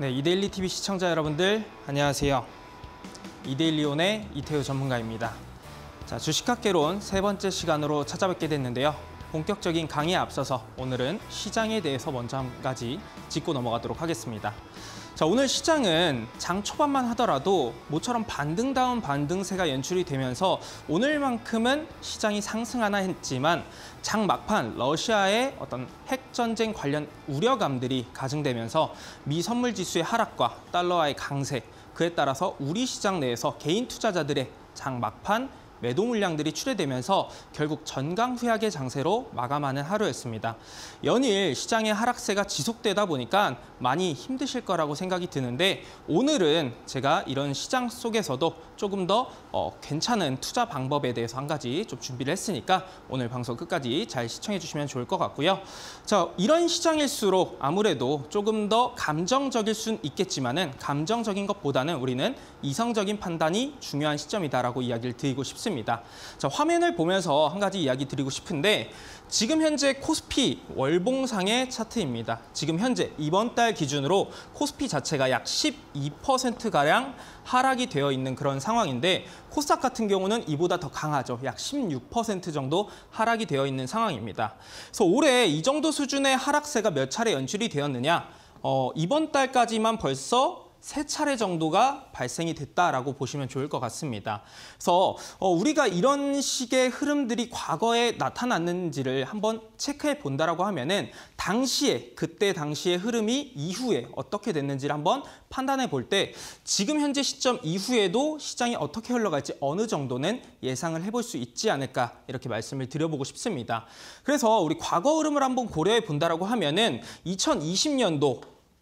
네, 이데일리 TV 시청자 여러분들 안녕하세요. 이데일리온의 이태우 전문가입니다. 자, 주식학개론 세 번째 시간으로 찾아뵙게 됐는데요. 본격적인 강의에 앞서서 오늘은 시장에 대해서 먼저 한 가지 짚고 넘어가도록 하겠습니다. 자, 오늘 시장은 장 초반만 하더라도 모처럼 반등다운 반등세가 연출이 되면서 오늘만큼은 시장이 상승하나 했지만 장 막판 러시아의 어떤 핵전쟁 관련 우려감들이 가중되면서 미 선물 지수의 하락과 달러와의 강세, 그에 따라서 우리 시장 내에서 개인 투자자들의 장 막판 매도 물량들이 출회되면서 결국 전강후약의 장세로 마감하는 하루였습니다. 연일 시장의 하락세가 지속되다 보니까 많이 힘드실 거라고 생각이 드는데 오늘은 제가 이런 시장 속에서도 조금 더 어, 괜찮은 투자 방법에 대해서 한 가지 좀 준비를 했으니까 오늘 방송 끝까지 잘 시청해 주시면 좋을 것 같고요. 자, 이런 시장일수록 아무래도 조금 더 감정적일 순 있겠지만은 감정적인 것보다는 우리는 이성적인 판단이 중요한 시점이다라고 이야기를 드리고 싶습니다. 했습니다. 자, 화면을 보면서 한 가지 이야기 드리고 싶은데 지금 현재 코스피 월봉상의 차트입니다. 지금 현재 이번 달 기준으로 코스피 자체가 약 12%가량 하락이 되어 있는 그런 상황인데 코스닥 같은 경우는 이보다 더 강하죠. 약 16% 정도 하락이 되어 있는 상황입니다. 그래서 올해 이 정도 수준의 하락세가 몇 차례 연출이 되었느냐? 어, 이번 달까지만 벌써 세 차례 정도가 발생이 됐다라고 보시면 좋을 것 같습니다. 그래서 어, 우리가 이런 식의 흐름들이 과거에 나타났는지를 한번 체크해 본다라고 하면은 당시에 그때 당시의 흐름이 이후에 어떻게 됐는지를 한번 판단해 볼 때 지금 현재 시점 이후에도 시장이 어떻게 흘러갈지 어느 정도는 예상을 해 볼 수 있지 않을까 이렇게 말씀을 드려보고 싶습니다. 그래서 우리 과거 흐름을 한번 고려해 본다라고 하면은 2020년도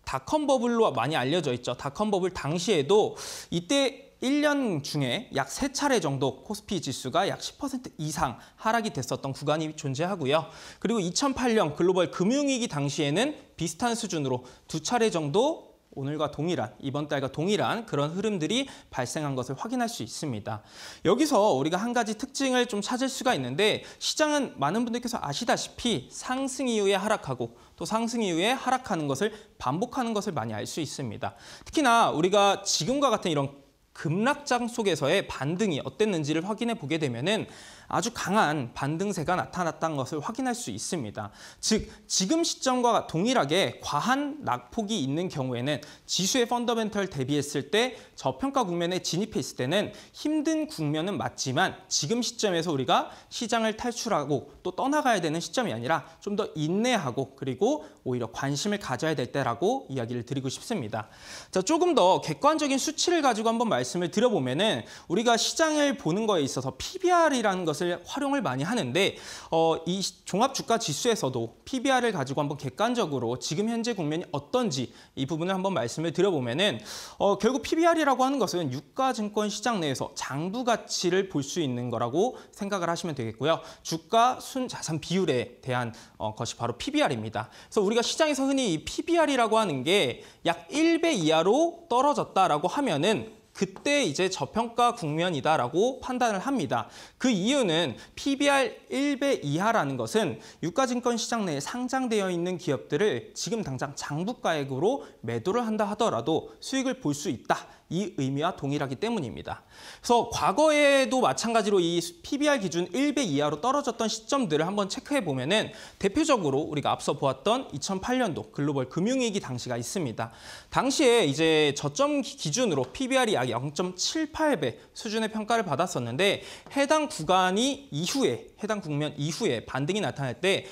닷컴 버블로 많이 알려져 있죠. 닷컴 버블 당시에도 이때 1년 중에 약3차례 정도 코스피 지수가 약 10% 이상 하락이 됐었던 구간이 존재하고요. 그리고 2008년 글로벌 금융위기 당시에는 비슷한 수준으로 두 차례 정도 오늘과 동일한 이번 달과 동일한 그런 흐름들이 발생한 것을 확인할 수 있습니다. 여기서 우리가 한 가지 특징을 좀 찾을 수가 있는데 시장은 많은 분들께서 아시다시피 상승 이후에 하락하고 또 상승 이후에 하락하는 것을 반복하는 것을 많이 알 수 있습니다. 특히나 우리가 지금과 같은 이런 급락장 속에서의 반등이 어땠는지를 확인해 보게 되면은 아주 강한 반등세가 나타났다는 것을 확인할 수 있습니다. 즉 지금 시점과 동일하게 과한 낙폭이 있는 경우에는 지수의 펀더멘털 대비했을 때 저평가 국면에 진입했을 때는 힘든 국면은 맞지만 지금 시점에서 우리가 시장을 탈출하고 또 떠나가야 되는 시점이 아니라 좀 더 인내하고 그리고 오히려 관심을 가져야 될 때라고 이야기를 드리고 싶습니다. 자 조금 더 객관적인 수치를 가지고 한번 말씀을 드려보면은 우리가 시장을 보는 거에 있어서 PBR이라는 것을 것을 활용을 많이 하는데 어, 이 종합주가지수에서도 PBR을 가지고 한번 객관적으로 지금 현재 국면이 어떤지 이 부분을 한번 말씀을 드려보면 은 어, 결국 PBR이라고 하는 것은 유가증권 시장 내에서 장부 가치를 볼 수 있는 거라고 생각을 하시면 되겠고요. 주가 순자산 비율에 대한 어, 것이 바로 PBR입니다. 그래서 우리가 시장에서 흔히 PBR이라고 하는 게 약 1배 이하로 떨어졌다라고 하면은 그때 이제 저평가 국면이다라고 판단을 합니다. 그 이유는 PBR 1배 이하라는 것은 유가증권 시장 내에 상장되어 있는 기업들을 지금 당장 장부가액으로 매도를 한다 하더라도 수익을 볼 수 있다. 이 의미와 동일하기 때문입니다. 그래서 과거에도 마찬가지로 이 PBR 기준 1배 이하로 떨어졌던 시점들을 한번 체크해 보면은 대표적으로 우리가 앞서 보았던 2008년도 글로벌 금융위기 당시가 있습니다. 당시에 이제 저점 기준으로 PBR이 약 0.78배 수준의 평가를 받았었는데 해당 구간이 이후에 해당 국면 이후에 반등이 나타날 때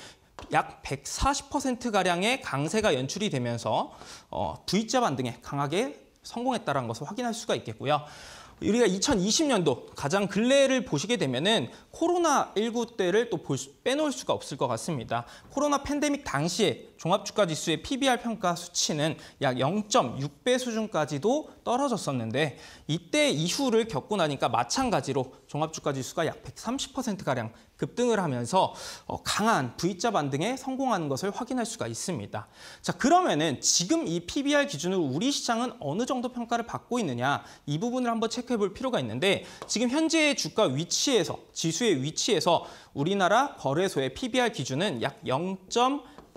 약 140%가량의 강세가 연출이 되면서 어, V자 반등에 강하게 성공했다는 것을 확인할 수가 있겠고요. 우리가 2020년도 가장 근래를 보시게 되면은 코로나 19 때를 또볼 빼놓을 수가 없을 것 같습니다. 코로나 팬데믹 당시에 종합주가지수의 PBR 평가 수치는 약 0.6배 수준까지도 떨어졌었는데 이때 이후를 겪고 나니까 마찬가지로 종합주가지수가 약 130%가량 급등을 하면서 어, 강한 V자 반등에 성공하는 것을 확인할 수가 있습니다. 자 그러면은 지금 이 PBR 기준으로 우리 시장은 어느 정도 평가를 받고 있느냐 이 부분을 한번 체크해 볼 필요가 있는데 지금 현재의 주가 위치에서 지수의 위치에서 우리나라 거래소의 PBR 기준은 약 0.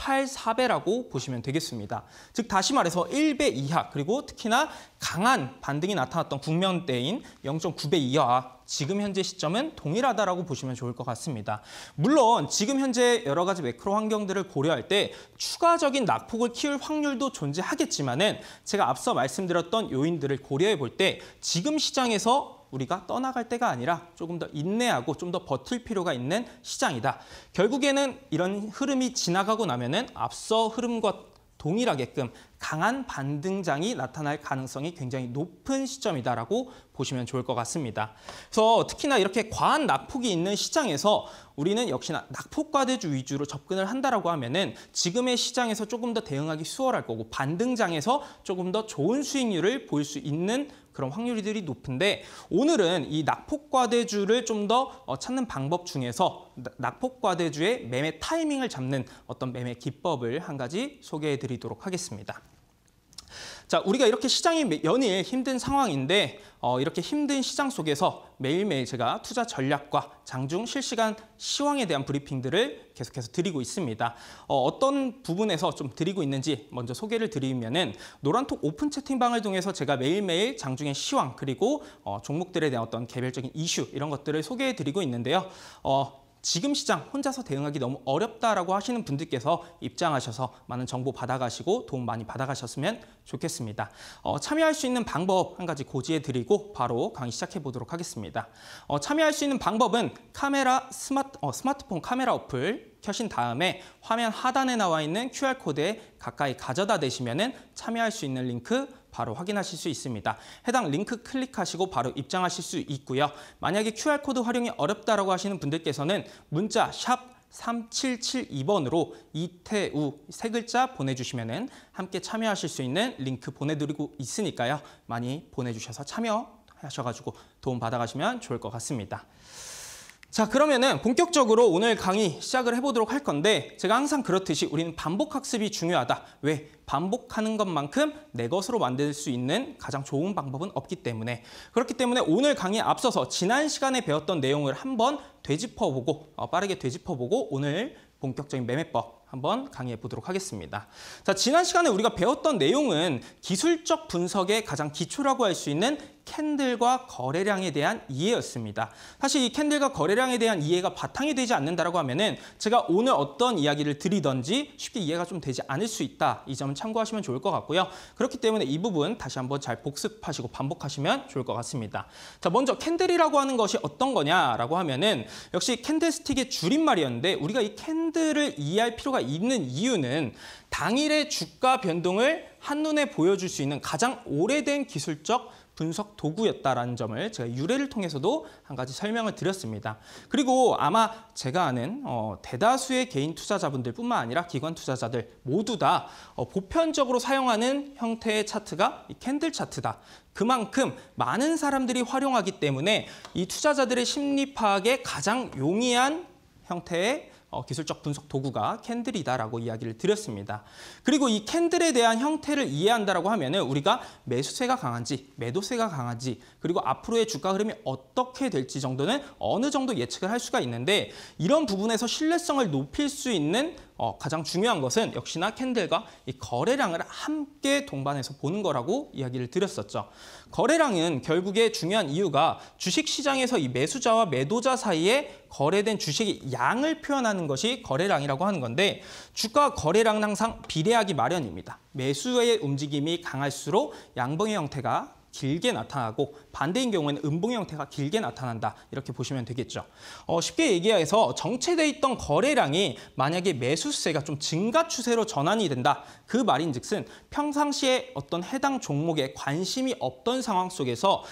0.84배라고 보시면 되겠습니다. 즉 다시 말해서 1배 이하 그리고 특히나 강한 반등이 나타났던 국면 때인 0.9배 이하 지금 현재 시점은 동일하다라고 보시면 좋을 것 같습니다. 물론 지금 현재 여러 가지 매크로 환경들을 고려할 때 추가적인 낙폭을 키울 확률도 존재하겠지만은 제가 앞서 말씀드렸던 요인들을 고려해 볼 때 지금 시장에서 우리가 떠나갈 때가 아니라 조금 더 인내하고 좀 더 버틸 필요가 있는 시장이다. 결국에는 이런 흐름이 지나가고 나면은 앞서 흐름과 동일하게끔 강한 반등장이 나타날 가능성이 굉장히 높은 시점이다라고 보시면 좋을 것 같습니다. 그래서 특히나 이렇게 과한 낙폭이 있는 시장에서 우리는 역시나 낙폭과대주 위주로 접근을 한다라고 하면은 지금의 시장에서 조금 더 대응하기 수월할 거고 반등장에서 조금 더 좋은 수익률을 보일 수 있는 그런 확률들이 높은데 오늘은 이 낙폭과대주를 좀더 어, 찾는 방법 중에서 낙폭과대주의 매매 타이밍을 잡는 어떤 매매 기법을 한 가지 소개해 드리도록 하겠습니다. 자, 우리가 이렇게 시장이 연일 힘든 상황인데 어, 이렇게 힘든 시장 속에서 매일매일 제가 투자 전략과 장중 실시간 시황에 대한 브리핑들을 계속해서 드리고 있습니다. 어, 떤 부분에서 좀 드리고 있는지 먼저 소개를 드리면은 노란톡 오픈 채팅방을 통해서 제가 매일매일 장중의 시황 그리고 어, 종목들에 대한 어떤 개별적인 이슈 이런 것들을 소개해 드리고 있는데요. 어, 지금 시장 혼자서 대응하기 너무 어렵다라고 하시는 분들께서 입장하셔서 많은 정보 받아가시고 도움 많이 받아가셨으면 좋겠습니다. 어, 참여할 수 있는 방법 한 가지 고지해드리고 바로 강의 시작해보도록 하겠습니다. 어, 참여할 수 있는 방법은 카메라 스마트, 어, 스마트폰 카메라 어플 켜신 다음에 화면 하단에 나와 있는 QR코드에 가까이 가져다 대시면 참여할 수 있는 링크 바로 확인하실 수 있습니다. 해당 링크 클릭하시고 바로 입장하실 수 있고요. 만약에 QR코드 활용이 어렵다라고 하시는 분들께서는 문자 샵 3772번으로 이태우 세 글자 보내주시면 함께 참여하실 수 있는 링크 보내드리고 있으니까요. 많이 보내주셔서 참여하셔가지고 도움 받아가시면 좋을 것 같습니다. 자 그러면은 본격적으로 오늘 강의 시작을 해보도록 할 건데 제가 항상 그렇듯이 우리는 반복 학습이 중요하다. 왜? 반복하는 것만큼 내 것으로 만들 수 있는 가장 좋은 방법은 없기 때문에 그렇기 때문에 오늘 강의에 앞서서 지난 시간에 배웠던 내용을 한번 되짚어보고 어, 빠르게 되짚어보고 오늘 본격적인 매매법 한번 강의해 보도록 하겠습니다. 자, 지난 시간에 우리가 배웠던 내용은 기술적 분석의 가장 기초라고 할 수 있는 캔들과 거래량에 대한 이해였습니다. 사실 이 캔들과 거래량에 대한 이해가 바탕이 되지 않는다라고 하면은 제가 오늘 어떤 이야기를 드리던지 쉽게 이해가 좀 되지 않을 수 있다. 이 점은 참고하시면 좋을 것 같고요. 그렇기 때문에 이 부분 다시 한번 잘 복습하시고 반복하시면 좋을 것 같습니다. 자, 먼저 캔들이라고 하는 것이 어떤 거냐라고 하면은 역시 캔들스틱의 줄임말이었는데 우리가 이 캔들을 이해할 필요가 있는 이유는 당일의 주가 변동을 한눈에 보여줄 수 있는 가장 오래된 기술적 분석 도구였다라는 점을 제가 유래를 통해서도 한 가지 설명을 드렸습니다. 그리고 아마 제가 아는 어, 대다수의 개인 투자자분들뿐만 아니라 기관 투자자들 모두 다 어, 보편적으로 사용하는 형태의 차트가 이 캔들 차트다. 그만큼 많은 사람들이 활용하기 때문에 이 투자자들의 심리 파악에 가장 용이한 형태의 어, 기술적 분석 도구가 캔들이다라고 이야기를 드렸습니다. 그리고 이 캔들에 대한 형태를 이해한다라고 하면은 우리가 매수세가 강한지 매도세가 강한지 그리고 앞으로의 주가 흐름이 어떻게 될지 정도는 어느 정도 예측을 할 수가 있는데 이런 부분에서 신뢰성을 높일 수 있는 어, 가장 중요한 것은 역시나 캔들과 이 거래량을 함께 동반해서 보는 거라고 이야기를 드렸었죠. 거래량은 결국에 중요한 이유가 주식시장에서 이 매수자와 매도자 사이에 거래된 주식의 양을 표현하는 것이 거래량이라고 하는 건데 주가 거래량은 항상 비례하기 마련입니다. 매수의 움직임이 강할수록 양봉의 형태가 길게 나타나고 반대인 경우에는 음봉 형태가 길게 나타난다. 이렇게 보시면 되겠죠. 어, 쉽게 얘기해서 정체돼 있던 거래량이 만약에 매수세가 좀 증가 추세로 전환이 된다. 그 말인즉슨 평상시에 어떤 해당 종목에 관심이 없던 상황 속에서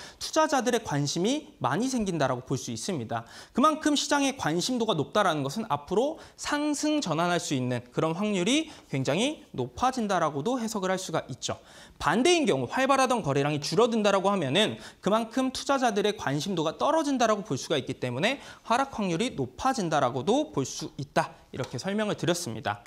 투자자들의 관심이 많이 생긴다라고 볼 수 있습니다. 그만큼 시장의 관심도가 높다라는 것은 앞으로 상승 전환할 수 있는 그런 확률이 굉장히 높아진다라고도 해석을 할 수가 있죠. 반대인 경우 활발하던 거래량이 줄어든다라고 하면은 그만큼 투자자들의 관심도가 떨어진다라고 볼 수가 있기 때문에 하락 확률이 높아진다라고도 볼 수 있다. 이렇게 설명을 드렸습니다.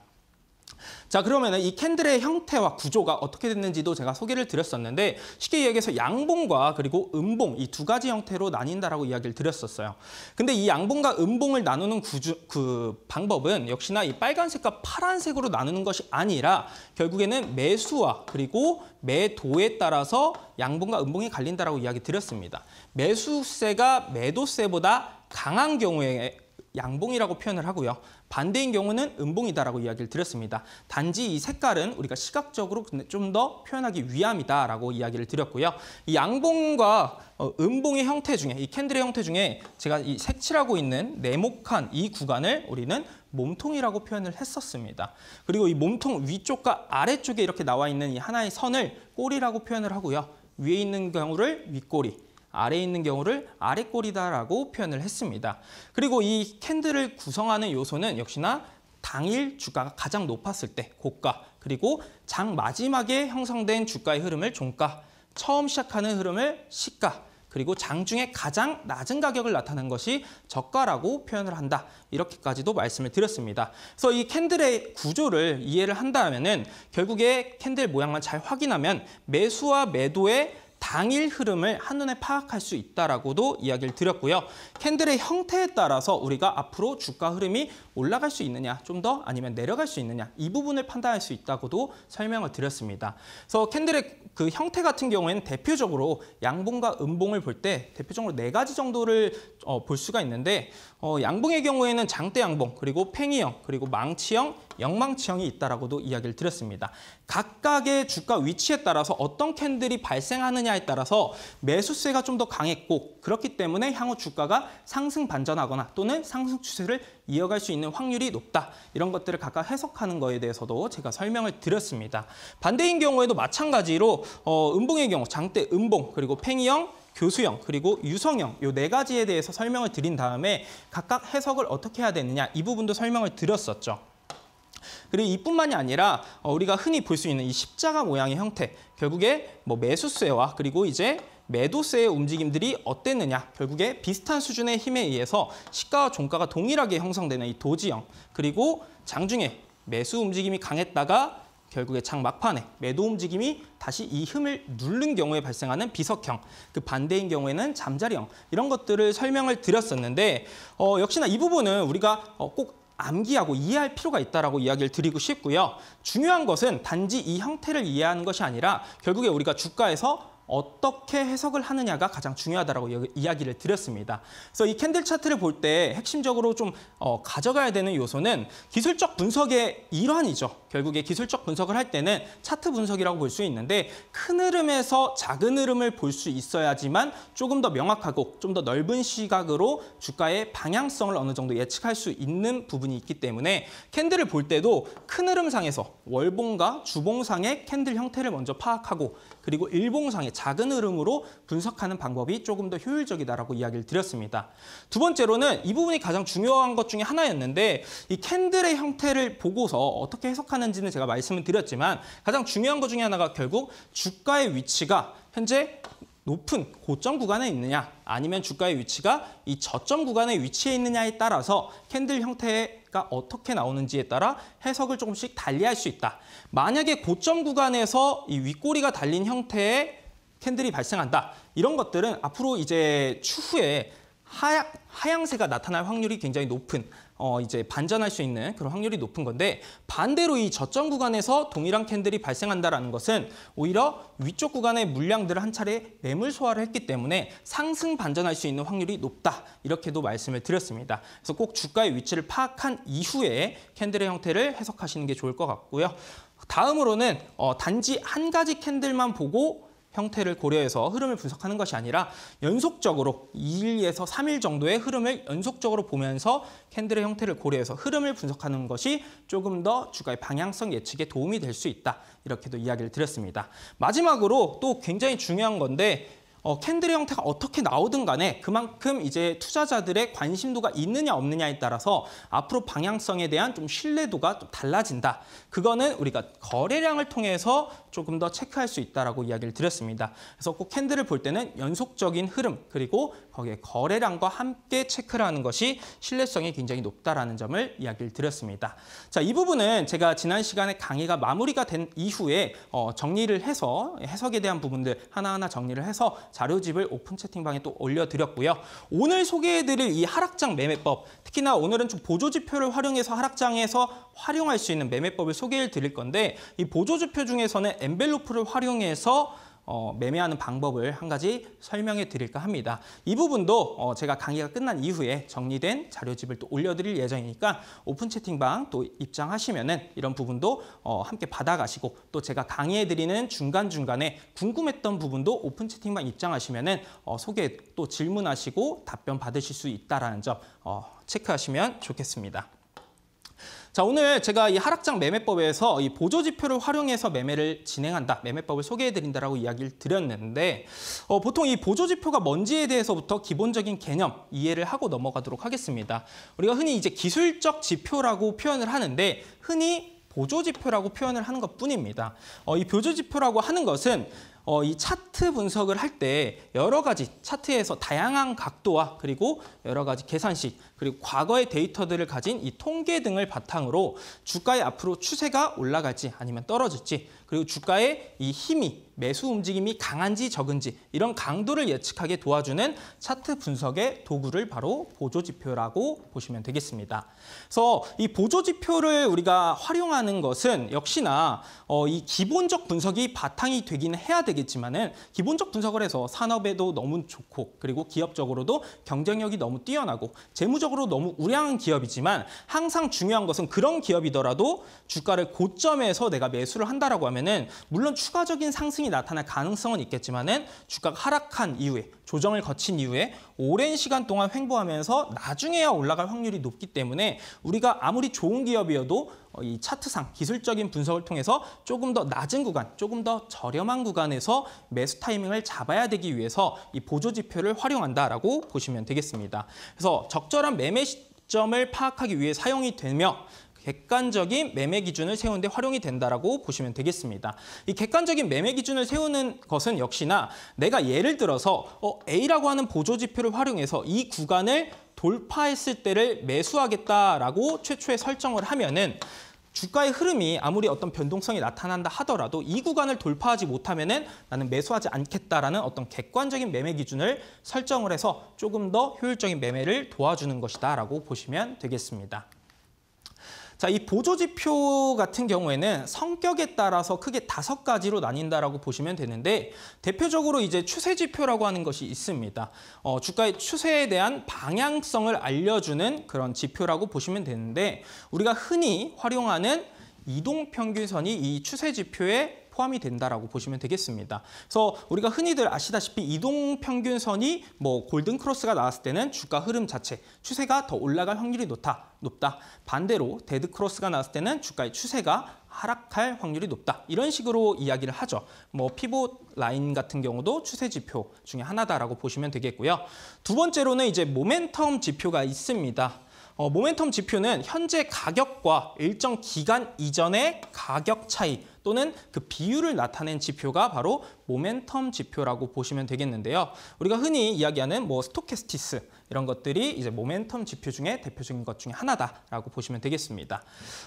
자 그러면 이 캔들의 형태와 구조가 어떻게 됐는지도 제가 소개를 드렸었는데 쉽게 이야기해서 양봉과 그리고 음봉 이 두 가지 형태로 나뉜다라고 이야기를 드렸었어요. 근데 이 양봉과 음봉을 나누는 구조, 그 방법은 역시나 이 빨간색과 파란색으로 나누는 것이 아니라 결국에는 매수와 그리고 매도에 따라서 양봉과 음봉이 갈린다라고 이야기 드렸습니다. 매수세가 매도세보다 강한 경우에 양봉이라고 표현을 하고요. 반대인 경우는 음봉이다라고 이야기를 드렸습니다. 단지 이 색깔은 우리가 시각적으로 좀 더 표현하기 위함이다라고 이야기를 드렸고요. 이 양봉과 어, 음봉의 형태 중에 이 캔들의 형태 중에 제가 이 색칠하고 있는 네모칸 이 구간을 우리는 몸통이라고 표현을 했었습니다. 그리고 이 몸통 위쪽과 아래쪽에 이렇게 나와 있는 이 하나의 선을 꼬리라고 표현을 하고요. 위에 있는 경우를 윗꼬리, 아래에 있는 경우를 아래꼴이다라고 표현을 했습니다. 그리고 이 캔들을 구성하는 요소는 역시나 당일 주가가 가장 높았을 때 고가, 그리고 장 마지막에 형성된 주가의 흐름을 종가, 처음 시작하는 흐름을 시가, 그리고 장 중에 가장 낮은 가격을 나타낸 것이 저가라고 표현을 한다. 이렇게까지도 말씀을 드렸습니다. 그래서 이 캔들의 구조를 이해를 한다면 은 결국에 캔들 모양만 잘 확인하면 매수와 매도의 당일 흐름을 한눈에 파악할 수 있다라고도 이야기를 드렸고요. 캔들의 형태에 따라서 우리가 앞으로 주가 흐름이 올라갈 수 있느냐, 좀 더 아니면 내려갈 수 있느냐 이 부분을 판단할 수 있다고도 설명을 드렸습니다. 그래서 캔들의 그 형태 같은 경우에는 대표적으로 양봉과 음봉을 볼 때 대표적으로 네 가지 정도를 어, 볼 수가 있는데 어, 양봉의 경우에는 장대 양봉, 그리고 팽이형, 그리고 망치형, 영망치형이 있다라고도 이야기를 드렸습니다. 각각의 주가 위치에 따라서 어떤 캔들이 발생하느냐에 따라서 매수세가 좀 더 강했고 그렇기 때문에 향후 주가가 상승 반전하거나 또는 상승 추세를 이어갈 수 있는 확률이 높다. 이런 것들을 각각 해석하는 거에 대해서도 제가 설명을 드렸습니다. 반대인 경우에도 마찬가지로 어, 음봉의 경우 장대 음봉 그리고 팽이형 교수형 그리고 유성형 이 네 가지에 대해서 설명을 드린 다음에 각각 해석을 어떻게 해야 되느냐 이 부분도 설명을 드렸었죠. 그리고 이뿐만이 아니라 어, 우리가 흔히 볼 수 있는 이 십자가 모양의 형태 결국에 뭐 매수세와 그리고 이제 매도세의 움직임들이 어땠느냐 결국에 비슷한 수준의 힘에 의해서 시가와 종가가 동일하게 형성되는 이 도지형 그리고 장중에 매수 움직임이 강했다가 결국에 장 막판에 매도 움직임이 다시 이 흠을 누른 경우에 발생하는 비석형, 그 반대인 경우에는 잠자리형 이런 것들을 설명을 드렸었는데 어, 역시나 이 부분은 우리가 어, 꼭 암기하고 이해할 필요가 있다라고 이야기를 드리고 싶고요. 중요한 것은 단지 이 형태를 이해하는 것이 아니라 결국에 우리가 주가에서 어떻게 해석을 하느냐가 가장 중요하다고 이야기를 드렸습니다. 그래서 이 캔들 차트를 볼 때 핵심적으로 좀 어, 가져가야 되는 요소는 기술적 분석의 일환이죠. 결국에 기술적 분석을 할 때는 차트 분석이라고 볼 수 있는데 큰 흐름에서 작은 흐름을 볼 수 있어야지만 조금 더 명확하고 좀 더 넓은 시각으로 주가의 방향성을 어느 정도 예측할 수 있는 부분이 있기 때문에 캔들을 볼 때도 큰 흐름상에서 월봉과 주봉상의 캔들 형태를 먼저 파악하고 그리고 일봉상의 작은 흐름으로 분석하는 방법이 조금 더 효율적이다라고 이야기를 드렸습니다. 두 번째로는 이 부분이 가장 중요한 것 중에 하나였는데 이 캔들의 형태를 보고서 어떻게 해석하는지는 제가 말씀을 드렸지만 가장 중요한 것 중에 하나가 결국 주가의 위치가 현재 높은 고점 구간에 있느냐 아니면 주가의 위치가 이 저점 구간에위치해 있느냐에 따라서 캔들 형태의 가 어떻게 나오는지에 따라 해석을 조금씩 달리할 수 있다. 만약에 고점 구간에서 이 윗꼬리가 달린 형태의 캔들이 발생한다. 이런 것들은 앞으로 이제 추후에 하 하향세가 나타날 확률이 굉장히 높은 어, 이제 반전할 수 있는 그런 확률이 높은 건데 반대로 이 저점 구간에서 동일한 캔들이 발생한다는 것은 오히려 위쪽 구간의 물량들을 한 차례 매물 소화를 했기 때문에 상승 반전할 수 있는 확률이 높다 이렇게도 말씀을 드렸습니다. 그래서 꼭 주가의 위치를 파악한 이후에 캔들의 형태를 해석하시는 게 좋을 것 같고요. 다음으로는 어, 단지 한 가지 캔들만 보고 형태를 고려해서 흐름을 분석하는 것이 아니라 연속적으로 2일에서 3일 정도의 흐름을 연속적으로 보면서 캔들의 형태를 고려해서 흐름을 분석하는 것이 조금 더 주가의 방향성 예측에 도움이 될 수 있다. 이렇게도 이야기를 드렸습니다. 마지막으로 또 굉장히 중요한 건데 어, 캔들의 형태가 어떻게 나오든 간에 그만큼 이제 투자자들의 관심도가 있느냐 없느냐에 따라서 앞으로 방향성에 대한 좀 신뢰도가 좀 달라진다. 그거는 우리가 거래량을 통해서 조금 더 체크할 수 있다라고 이야기를 드렸습니다. 그래서 꼭 캔들을 볼 때는 연속적인 흐름 그리고 거기에 거래량과 함께 체크를 하는 것이 신뢰성이 굉장히 높다라는 점을 이야기를 드렸습니다. 자, 이 부분은 제가 지난 시간에 강의가 마무리가 된 이후에 어, 정리를 해서 해석에 대한 부분들 하나하나 정리를 해서 자료집을 오픈 채팅방에 또 올려드렸고요. 오늘 소개해드릴 이 하락장 매매법, 특히나 오늘은 좀 보조지표를 활용해서 하락장에서 활용할 수 있는 매매법을 소개해드릴 건데 이 보조지표 중에서는 엔벨로프를 활용해서 어, 매매하는 방법을 한 가지 설명해 드릴까 합니다. 이 부분도 어, 제가 강의가 끝난 이후에 정리된 자료집을 또 올려드릴 예정이니까 오픈 채팅방 또 입장하시면은 이런 부분도 어, 함께 받아가시고 또 제가 강의해 드리는 중간 중간에 궁금했던 부분도 오픈 채팅방 입장하시면은 어, 소개 또 질문하시고 답변 받으실 수 있다라는 점 어, 체크하시면 좋겠습니다. 자, 오늘 제가 이 하락장 매매법에서 이 보조 지표를 활용해서 매매를 진행한다. 매매법을 소개해 드린다라고 이야기를 드렸는데 어, 보통 이 보조 지표가 뭔지에 대해서부터 기본적인 개념 이해를 하고 넘어가도록 하겠습니다. 우리가 흔히 이제 기술적 지표라고 표현을 하는데 흔히 보조지표라고 표현을 하는 것뿐입니다. 어, 이 보조지표라고 하는 것은 어, 이 차트 분석을 할 때 여러 가지 차트에서 다양한 각도와 그리고 여러 가지 계산식 그리고 과거의 데이터들을 가진 이 통계 등을 바탕으로 주가의 앞으로 추세가 올라갈지 아니면 떨어질지 그리고 주가의 이 힘이 매수 움직임이 강한지 적은지 이런 강도를 예측하게 도와주는 차트 분석의 도구를 바로 보조지표라고 보시면 되겠습니다. 그래서 이 보조지표를 우리가 활용하는 것은 역시나 어, 이 기본적 분석이 바탕이 되기는 해야 되겠지만 은 기본적 분석을 해서 산업에도 너무 좋고 그리고 기업적으로도 경쟁력이 너무 뛰어나고 재무적으로 너무 우량한 기업이지만 항상 중요한 것은 그런 기업이더라도 주가를 고점에서 내가 매수를 한다라고 하면 경우에 물론 추가적인 상승이 나타날 가능성은 있겠지만은 주가가 하락한 이후에 조정을 거친 이후에 오랜 시간 동안 횡보하면서 나중에야 올라갈 확률이 높기 때문에 우리가 아무리 좋은 기업이어도 어, 이 차트상 기술적인 분석을 통해서 조금 더 낮은 구간, 조금 더 저렴한 구간에서 매수 타이밍을 잡아야 되기 위해서 이 보조 지표를 활용한다라고 보시면 되겠습니다. 그래서 적절한 매매 시점을 파악하기 위해 사용이 되며 객관적인 매매 기준을 세우는데 활용이 된다라 보시면 되겠습니다. 이 객관적인 매매 기준을 세우는 것은 역시나 내가 예를 들어서 어, A라고 하는 보조 지표를 활용해서 이 구간을 돌파했을 때를 매수하겠다라고 최초에 설정을 하면은 주가의 흐름이 아무리 어떤 변동성이 나타난다 하더라도 이 구간을 돌파하지 못하면 나는 매수하지 않겠다라는 어떤 객관적인 매매 기준을 설정을 해서 조금 더 효율적인 매매를 도와주는 것이다라고 보시면 되겠습니다. 자, 이 보조지표 같은 경우에는 성격에 따라서 크게 다섯 가지로 나뉜다라고 보시면 되는데 대표적으로 이제 추세지표라고 하는 것이 있습니다. 어, 주가의 추세에 대한 방향성을 알려주는 그런 지표라고 보시면 되는데 우리가 흔히 활용하는 이동평균선이 이 추세지표의 포함이 된다라고 보시면 되겠습니다. 그래서 우리가 흔히들 아시다시피 이동 평균선이 뭐 골든 크로스가 나왔을 때는 주가 흐름 자체 추세가 더 올라갈 확률이 높다. 높다. 반대로 데드 크로스가 나왔을 때는 주가의 추세가 하락할 확률이 높다. 이런 식으로 이야기를 하죠. 뭐 피봇 라인 같은 경우도 추세 지표 중에 하나다라고 보시면 되겠고요. 두 번째로는 이제 모멘텀 지표가 있습니다. 어, 모멘텀 지표는 현재 가격과 일정 기간 이전의 가격 차이 또는 그 비율을 나타낸 지표가 바로 모멘텀 지표라고 보시면 되겠는데요. 우리가 흔히 이야기하는 뭐 스토캐스티스 이런 것들이 이제 모멘텀 지표 중에 대표적인 것 중에 하나다라고 보시면 되겠습니다.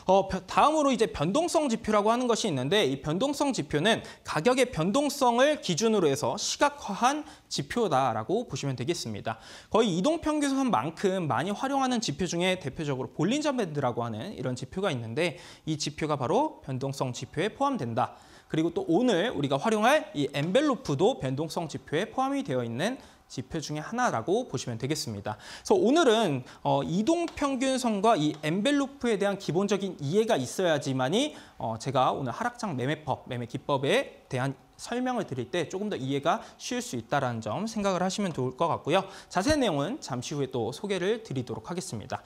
어, 다음으로 이제 변동성 지표라고 하는 것이 있는데 이 변동성 지표는 가격의 변동성을 기준으로 해서 시각화한 지표다라고 보시면 되겠습니다. 거의 이동평균선만큼 많이 활용하는 지표 중에 대표적으로 볼린저 밴드라고 하는 이런 지표가 있는데 이 지표가 바로 변동성 지표에 포함된다. 그리고 또 오늘 우리가 활용할 이 엔벨로프도 변동성 지표에 포함이 되어 있는 지표 중에 하나라고 보시면 되겠습니다. 그래서 오늘은 어, 이동 평균선과 이 엔벨로프에 대한 기본적인 이해가 있어야지만이 어, 제가 오늘 하락장 매매법, 매매 기법에 대한 설명을 드릴 때 조금 더 이해가 쉬울 수 있다는 점 생각을 하시면 좋을 것 같고요. 자세한 내용은 잠시 후에 또 소개를 드리도록 하겠습니다.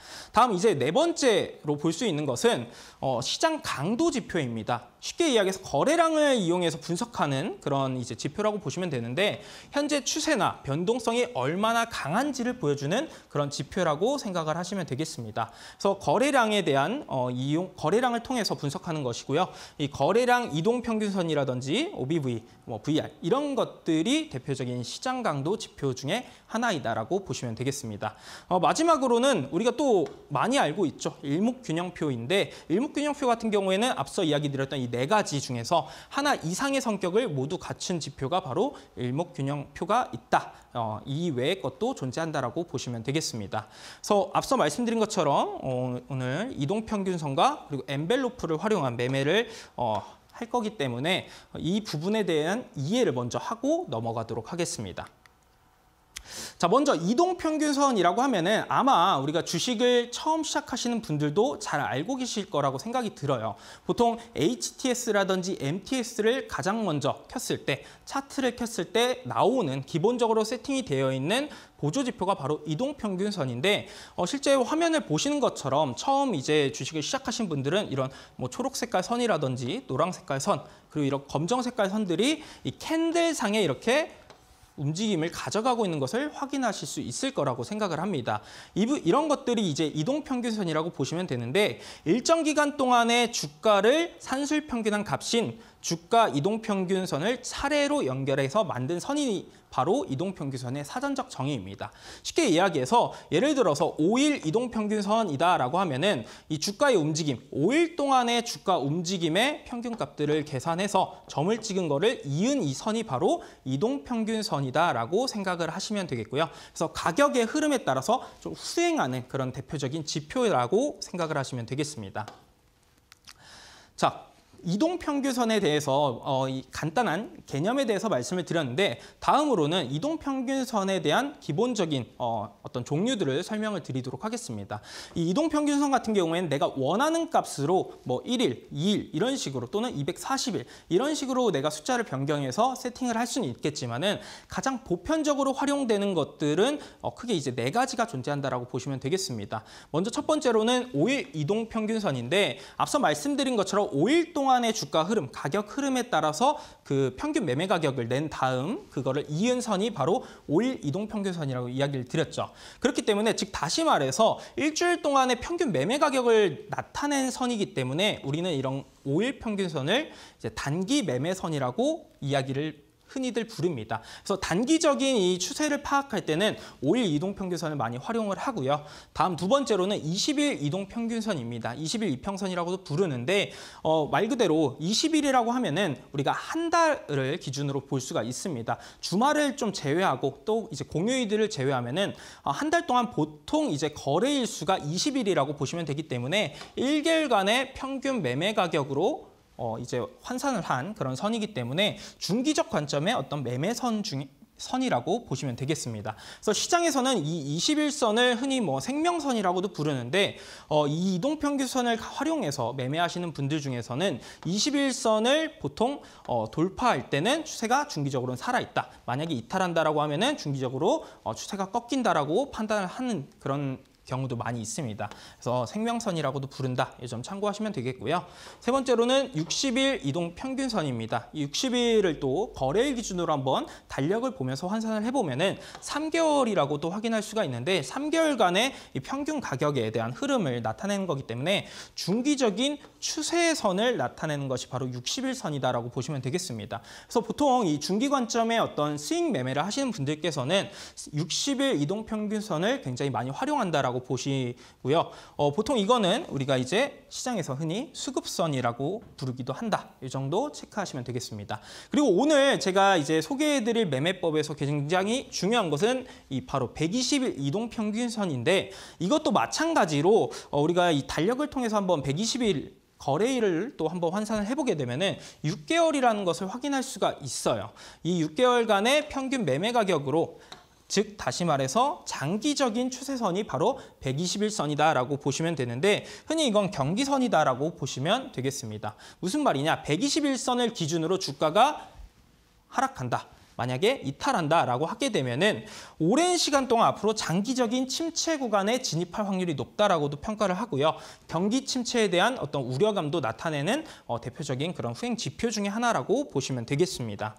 다음 이제 네 번째로 볼 수 있는 것은 어, 시장 강도 지표입니다. 쉽게 이야기해서 거래량을 이용해서 분석하는 그런 이제 지표라고 보시면 되는데 현재 추세나 변동성이 얼마나 강한지를 보여주는 그런 지표라고 생각을 하시면 되겠습니다. 그래서 거래량에 대한 어, 이용 거래량을 통해서 분석하는 것이고요. 이 거래량 이동 평균선이라든지 OBV 뭐 VR 이런 것들이 대표적인 시장 강도 지표 중에 하나이다라고 보시면 되겠습니다. 어, 마지막으로는 우리가 또 많이 알고 있죠. 일목균형표인데 일목균형표 같은 경우에는 앞서 이야기 드렸던 이 네 가지 중에서 하나 이상의 성격을 모두 갖춘 지표가 바로 일목균형표가 있다. 어, 이 외의 것도 존재한다라고 보시면 되겠습니다. 그래서 앞서 말씀드린 것처럼 어, 오늘 이동평균선과 그리고 엠벨로프를 활용한 매매를 어, 할 거기 때문에 이 부분에 대한 이해를 먼저 하고 넘어가도록 하겠습니다. 자, 먼저 이동 평균 선이라고 하면은 아마 우리가 주식을 처음 시작하시는 분들도 잘 알고 계실 거라고 생각이 들어요. 보통 HTS라든지 MTS를 가장 먼저 켰을 때 차트를 켰을 때 나오는 기본적으로 세팅이 되어 있는 보조 지표가 바로 이동 평균 선인데 어, 실제 화면을 보시는 것처럼 처음 이제 주식을 시작하신 분들은 이런 뭐 초록 색깔 선이라든지 노랑 색깔 선 그리고 이런 검정 색깔 선들이 이 캔들 상에 이렇게 움직임을 가져가고 있는 것을 확인하실 수 있을 거라고 생각을 합니다. 이런 것들이 이제 이동평균선이라고 보시면 되는데 일정 기간 동안의 주가를 산술평균한 값인 주가 이동평균선을 차례로 연결해서 만든 선이 바로 이동평균선의 사전적 정의입니다. 쉽게 이야기해서 예를 들어서 5일 이동평균선이다라고 하면은 이 주가의 움직임, 5일 동안의 주가 움직임의 평균값들을 계산해서 점을 찍은 거를 이은 이 선이 바로 이동평균선이다라고 생각을 하시면 되겠고요. 그래서 가격의 흐름에 따라서 좀후행하는 그런 대표적인 지표라고 생각을 하시면 되겠습니다. 자, 이동 평균선에 대해서 어, 간단한 개념에 대해서 말씀을 드렸는데 다음으로는 이동 평균선에 대한 기본적인 어, 어떤 종류들을 설명을 드리도록 하겠습니다. 이 이동 평균선 같은 경우에는 내가 원하는 값으로 뭐 1일, 2일 이런 식으로 또는 240일 이런 식으로 내가 숫자를 변경해서 세팅을 할 수는 있겠지만은 가장 보편적으로 활용되는 것들은 어, 크게 이제 네 가지가 존재한다라고 보시면 되겠습니다. 먼저 첫 번째로는 5일 이동 평균선인데 앞서 말씀드린 것처럼 5일 동안 동안의 주가 흐름, 가격 흐름에 따라서 그 평균 매매 가격을 낸 다음 그거를 이은 선이 바로 5일 이동 평균선이라고 이야기를 드렸죠. 그렇기 때문에 즉 다시 말해서 일주일 동안의 평균 매매 가격을 나타낸 선이기 때문에 우리는 이런 5일 평균선을 단기 매매선이라고 이야기를 흔히들 부릅니다. 그래서 단기적인 이 추세를 파악할 때는 5일 이동평균선을 많이 활용을 하고요. 다음 두 번째로는 20일 이동평균선입니다. 20일 이평선이라고도 부르는데 어, 말 그대로 20일이라고 하면은 우리가 한 달을 기준으로 볼 수가 있습니다. 주말을 좀 제외하고 또 이제 공휴일들을 제외하면은 어, 한달 동안 보통 이제 거래일 수가 20일이라고 보시면 되기 때문에 1개월간의 평균 매매 가격으로 어, 이제 환산을 한 그런 선이기 때문에 중기적 관점의 어떤 매매선 중 선이라고 보시면 되겠습니다. 그래서 시장에서는 이 21선을 흔히 뭐 생명선이라고도 부르는데 어, 이 이동평균선을 활용해서 매매하시는 분들 중에서는 21선을 보통 어, 돌파할 때는 추세가 중기적으로는 살아있다. 만약에 이탈한다라고 하면은 중기적으로 어, 추세가 꺾인다라고 판단을 하는 그런 경우도 많이 있습니다. 그래서 생명선이라고도 부른다. 이 점 참고하시면 되겠고요. 세 번째로는 60일 이동 평균선입니다. 60일을 또 거래일 기준으로 한번 달력을 보면서 환산을 해보면 은 3개월이라고도 확인할 수가 있는데 3개월간의 평균 가격에 대한 흐름을 나타내는 거기 때문에 중기적인 추세 선을 나타내는 것이 바로 60일선이다라고 보시면 되겠습니다. 그래서 보통 이 중기 관점의 어떤 스윙 매매를 하시는 분들께서는 60일 이동 평균선을 굉장히 많이 활용한다라고 보시고요. 어, 보통 이거는 우리가 이제 시장에서 흔히 수급선이라고 부르기도 한다. 이 정도 체크하시면 되겠습니다. 그리고 오늘 제가 이제 소개해드릴 매매법에서 굉장히 중요한 것은 이 바로 120일 이동 평균선인데 이것도 마찬가지로 어, 우리가 이 달력을 통해서 한번 120일 거래일을 또 한번 환산을 해보게 되면 6개월이라는 것을 확인할 수가 있어요. 이 6개월간의 평균 매매 가격으로 즉 다시 말해서 장기적인 추세선이 바로 121선이다라고 보시면 되는데 흔히 이건 경기선이다라고 보시면 되겠습니다. 무슨 말이냐? 121선을 기준으로 주가가 하락한다. 만약에 이탈한다라고 하게 되면은 오랜 시간 동안 앞으로 장기적인 침체 구간에 진입할 확률이 높다라고도 평가를 하고요. 경기 침체에 대한 어떤 우려감도 나타내는 어, 대표적인 그런 후행 지표 중의 하나라고 보시면 되겠습니다.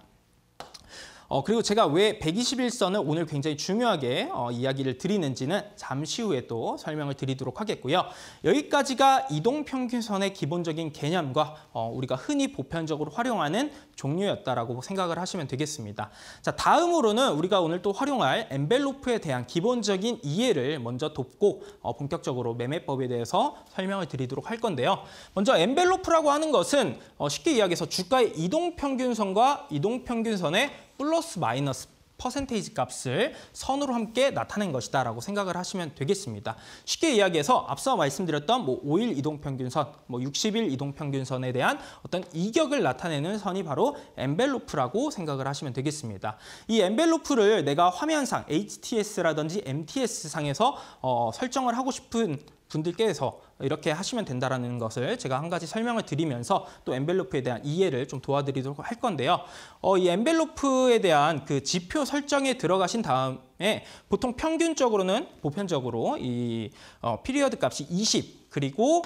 어, 그리고 제가 왜 121선을 오늘 굉장히 중요하게 어, 이야기를 드리는지는 잠시 후에 또 설명을 드리도록 하겠고요. 여기까지가 이동평균선의 기본적인 개념과 어, 우리가 흔히 보편적으로 활용하는 종류였다라고 생각을 하시면 되겠습니다. 자, 다음으로는 우리가 오늘 또 활용할 엠벨로프에 대한 기본적인 이해를 먼저 돕고 어, 본격적으로 매매법에 대해서 설명을 드리도록 할 건데요. 먼저 엠벨로프라고 하는 것은 어, 쉽게 이야기해서 주가의 이동평균선과 이동평균선의 플러스 마이너스 퍼센테이지 값을 선으로 함께 나타낸 것이다 라고 생각을 하시면 되겠습니다. 쉽게 이야기해서 앞서 말씀드렸던 뭐 5일 이동평균선, 뭐 60일 이동평균선에 대한 어떤 이격을 나타내는 선이 바로 엔벨로프라고 생각을 하시면 되겠습니다. 이 엔벨로프를 내가 화면상 HTS라든지 MTS상에서 어, 설정을 하고 싶은 분들께서 이렇게 하시면 된다라는 것을 제가 한 가지 설명을 드리면서 또 엔벨로프에 대한 이해를 좀 도와드리도록 할 건데요. 어, 이 엔벨로프에 대한 그 지표 설정에 들어가신 다음에 보통 평균적으로는 보편적으로 이 어, 피리어드 값이 20 그리고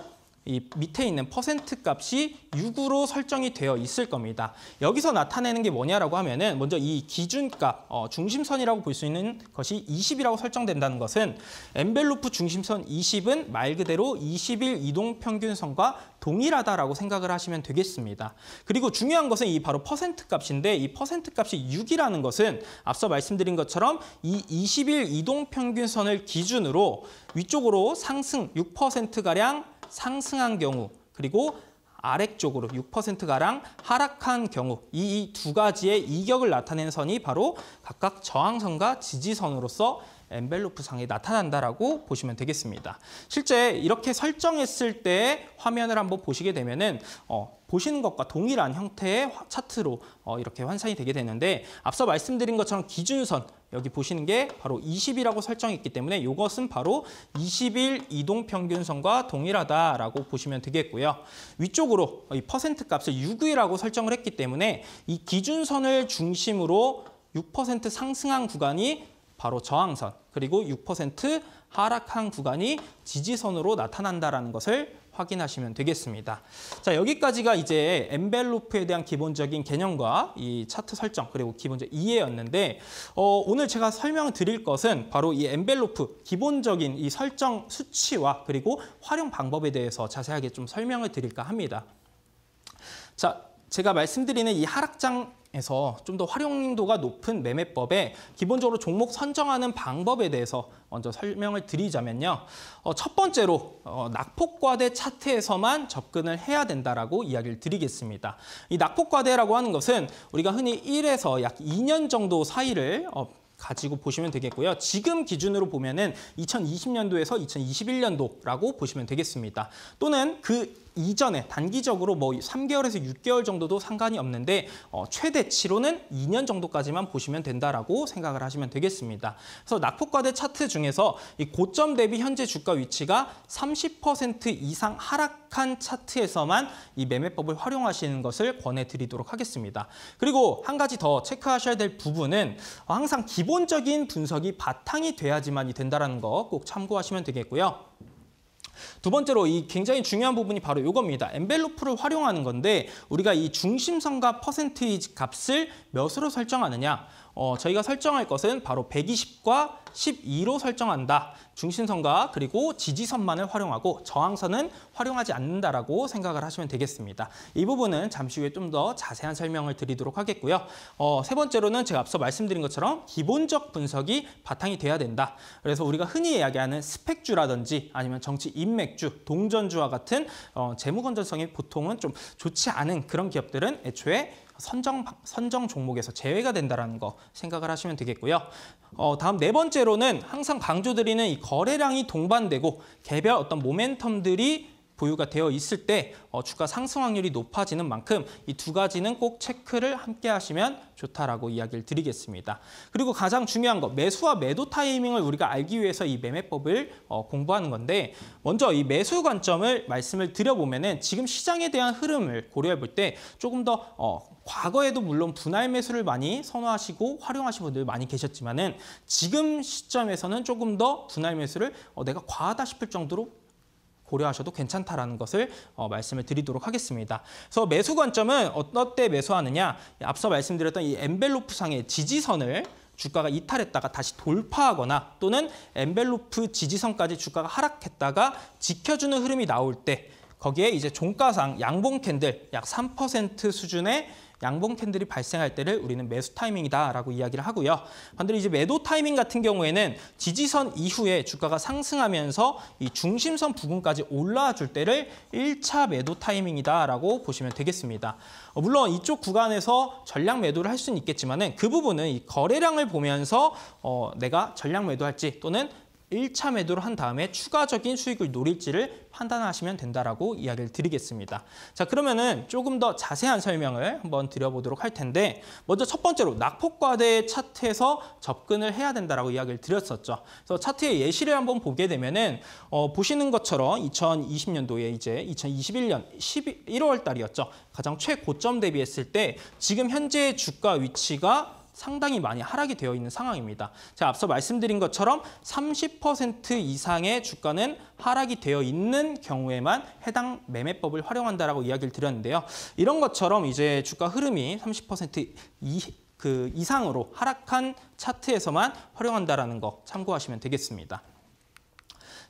이 밑에 있는 퍼센트 값이 6으로 설정이 되어 있을 겁니다. 여기서 나타내는 게 뭐냐라고 하면은 먼저 이 기준값, 어, 중심선이라고 볼 수 있는 것이 20이라고 설정된다는 것은 엔벨로프 중심선 20은 말 그대로 20일 이동 평균선과 동일하다라고 생각을 하시면 되겠습니다. 그리고 중요한 것은 이 바로 퍼센트 값인데 이 퍼센트 값이 6이라는 것은 앞서 말씀드린 것처럼 이 20일 이동 평균선을 기준으로 위쪽으로 상승 6%가량 상승한 경우 그리고 아래쪽으로 6%가량 하락한 경우 이 두 가지의 이격을 나타낸 선이 바로 각각 저항선과 지지선으로서 엔벨로프 상에 나타난다라고 보시면 되겠습니다. 실제 이렇게 설정했을 때 화면을 한번 보시게 되면은 어, 보시는 것과 동일한 형태의 차트로 어, 이렇게 환산이 되게 되는데 앞서 말씀드린 것처럼 기준선 여기 보시는 게 바로 20이라고 설정했기 때문에 이것은 바로 20일 이동평균선과 동일하다라고 보시면 되겠고요. 위쪽으로 이 퍼센트 값을 6위라고 설정을 했기 때문에 이 기준선을 중심으로 6% 상승한 구간이 바로 저항선 그리고 6% 하락한 구간이 지지선으로 나타난다라는 것을 확인하시면 되겠습니다. 자 여기까지가 이제 엠벨로프에 대한 기본적인 개념과 이 차트 설정 그리고 기본적 이해였는데 어, 오늘 제가 설명드릴 것은 바로 이엠벨로프 기본적인 이 설정 수치와 그리고 활용 방법에 대해서 자세하게 좀 설명을 드릴까 합니다. 자 제가 말씀드리는 이 하락장 에서 좀 더 활용도가 높은 매매법에 기본적으로 종목 선정하는 방법에 대해서 먼저 설명을 드리자면요. 어, 첫 번째로 어, 낙폭과대 차트에서만 접근을 해야 된다라고 이야기를 드리겠습니다. 이 낙폭과대라고 하는 것은 우리가 흔히 1에서 약 2년 정도 사이를 어, 가지고 보시면 되겠고요. 지금 기준으로 보면은 2020년도에서 2021년도라고 보시면 되겠습니다. 또는 그 이전에 단기적으로 뭐 3개월에서 6개월 정도도 상관이 없는데 어, 최대치로는 2년 정도까지만 보시면 된다라고 생각을 하시면 되겠습니다. 그래서 낙폭과대 차트 중에서 이 고점 대비 현재 주가 위치가 30% 이상 하락한 차트에서만 이 매매법을 활용하시는 것을 권해드리도록 하겠습니다. 그리고 한 가지 더 체크하셔야 될 부분은 어, 항상 기본적인 분석이 바탕이 돼야지만이 된다는 거 꼭 참고하시면 되겠고요. 두 번째로 이 굉장히 중요한 부분이 바로 이겁니다. 엔벨로프를 활용하는 건데 우리가 이 중심선과 퍼센테지 값을 몇으로 설정하느냐 어, 저희가 설정할 것은 바로 120과 12로 설정한다. 중심선과 그리고 지지선만을 활용하고 저항선은 활용하지 않는다라고 생각을 하시면 되겠습니다. 이 부분은 잠시 후에 좀 더 자세한 설명을 드리도록 하겠고요. 어, 세 번째로는 제가 앞서 말씀드린 것처럼 기본적 분석이 바탕이 돼야 된다. 그래서 우리가 흔히 이야기하는 스펙주라든지 아니면 정치 인맥주, 동전주와 같은 어, 재무건전성이 보통은 좀 좋지 않은 그런 기업들은 애초에 선정, 선정 종목에서 제외가 된다는 거 생각을 하시면 되겠고요. 어, 다음 네 번째로는 항상 강조드리는 이 거래량이 동반되고 개별 어떤 모멘텀들이 보유가 되어 있을 때 어, 주가 상승 확률이 높아지는 만큼 이 두 가지는 꼭 체크를 함께 하시면 좋다라고 이야기를 드리겠습니다. 그리고 가장 중요한 거 매수와 매도 타이밍을 우리가 알기 위해서 이 매매법을 어, 공부하는 건데 먼저 이 매수 관점을 말씀을 드려보면 은 지금 시장에 대한 흐름을 고려해 볼 때 조금 더 어, 과거에도 물론 분할 매수를 많이 선호하시고 활용하신 분들 많이 계셨지만 은 지금 시점에서는 조금 더 분할 매수를 어, 내가 과하다 싶을 정도로 고려하셔도 괜찮다라는 것을 어, 말씀을 드리도록 하겠습니다. 그래서 매수 관점은 어떤 때 매수하느냐? 앞서 말씀드렸던 이 엔벨로프 상의 지지선을 주가가 이탈했다가 다시 돌파하거나 또는 엔벨로프 지지선까지 주가가 하락했다가 지켜주는 흐름이 나올 때 거기에 이제 종가상 양봉 캔들 약 3% 수준의 양봉 캔들이 발생할 때를 우리는 매수 타이밍이다라고 이야기를 하고요. 반대로 이제 매도 타이밍 같은 경우에는 지지선 이후에 주가가 상승하면서 이 중심선 부근까지 올라와 줄 때를 1차 매도 타이밍이다라고 보시면 되겠습니다. 어, 물론 이쪽 구간에서 전량 매도를 할 수는 있겠지만 은그 부분은 이 거래량을 보면서 어, 내가 전량 매도할지 또는 1차 매도를 한 다음에 추가적인 수익을 노릴지를 판단하시면 된다라고 이야기를 드리겠습니다. 자, 그러면은 조금 더 자세한 설명을 한번 드려보도록 할 텐데 먼저 첫 번째로 낙폭과대 차트에서 접근을 해야 된다라고 이야기를 드렸었죠. 그래서 차트의 예시를 한번 보게 되면은 어, 보시는 것처럼 2020년도에 이제 2021년 11, 월 달이었죠. 가장 최고점 대비했을 때 지금 현재 주가 위치가 상당히 많이 하락이 되어 있는 상황입니다. 제가 앞서 말씀드린 것처럼 30% 이상의 주가는 하락이 되어 있는 경우에만 해당 매매법을 활용한다라고 이야기를 드렸는데요. 이런 것처럼 이제 주가 흐름이 30% 이, 그 이상으로 하락한 차트에서만 활용한다라는 거 참고하시면 되겠습니다.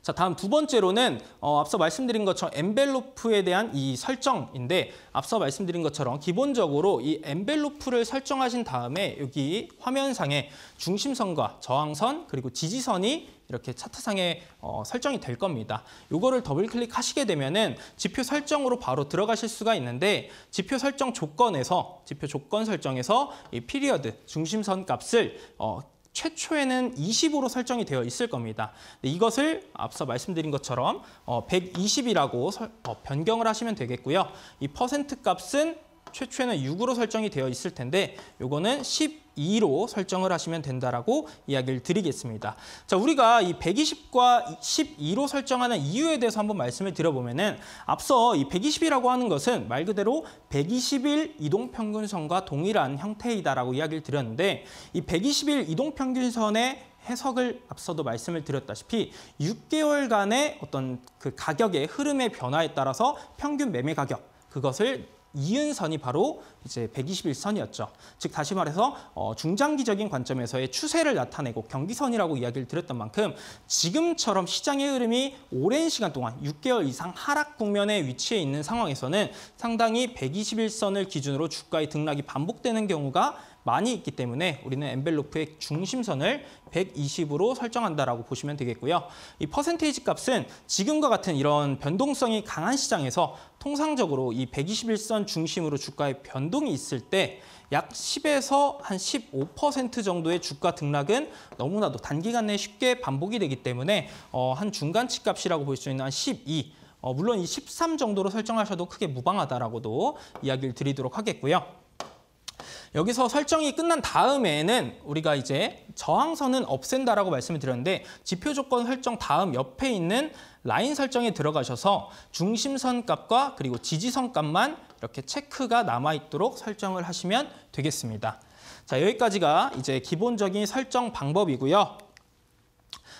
자, 다음 두 번째로는 어, 앞서 말씀드린 것처럼 엠벨로프에 대한 이 설정인데 앞서 말씀드린 것처럼 기본적으로 이엠벨로프를 설정하신 다음에 여기 화면상에 중심선과 저항선 그리고 지지선이 이렇게 차트상에 어, 설정이 될 겁니다. 이거를 더블 클릭하시게 되면은 지표 설정으로 바로 들어가실 수가 있는데 지표 설정 조건에서 지표 조건 설정에서 이 피리어드 중심선 값을 어, 최초에는 20으로 설정이 되어 있을 겁니다. 이것을 앞서 말씀드린 것처럼 120이라고 어, 어, 변경을 하시면 되겠고요. 이 퍼센트 값은 최초에는 6으로 설정이 되어 있을 텐데 요거는 12로 설정을 하시면 된다라고 이야기를 드리겠습니다. 자, 우리가 이 120과 12로 설정하는 이유에 대해서 한번 말씀을 드려보면은 앞서 이 120이라고 하는 것은 말 그대로 120일 이동평균선과 동일한 형태이다라고 이야기를 드렸는데 이 120일 이동평균선의 해석을 앞서도 말씀을 드렸다시피 6개월간의 어떤 그 가격의 흐름의 변화에 따라서 평균 매매 가격 그것을 이은선이 바로 이제 121선이었죠. 즉 다시 말해서 어, 중장기적인 관점에서의 추세를 나타내고 경기선이라고 이야기를 드렸던 만큼 지금처럼 시장의 흐름이 오랜 시간 동안 6개월 이상 하락 국면에 위치해 있는 상황에서는 상당히 121선을 기준으로 주가의 등락이 반복되는 경우가 많이 있기 때문에 우리는 엔벨로프의 중심선을 120으로 설정한다라고 보시면 되겠고요. 이 퍼센테이지 값은 지금과 같은 이런 변동성이 강한 시장에서 통상적으로 이 121선 중심으로 주가의 변동이 있을 때 약 10에서 한 15% 정도의 주가 등락은 너무나도 단기간 내에 쉽게 반복이 되기 때문에 어, 한 중간치 값이라고 볼 수 있는 한 12, 어, 물론 이 13 정도로 설정하셔도 크게 무방하다라고도 이야기를 드리도록 하겠고요. 여기서 설정이 끝난 다음에는 우리가 이제 저항선은 없앤다라고 말씀을 드렸는데 지표 조건 설정 다음 옆에 있는 라인 설정에 들어가셔서 중심선 값과 그리고 지지선 값만 이렇게 체크가 남아있도록 설정을 하시면 되겠습니다. 자 여기까지가 이제 기본적인 설정 방법이고요.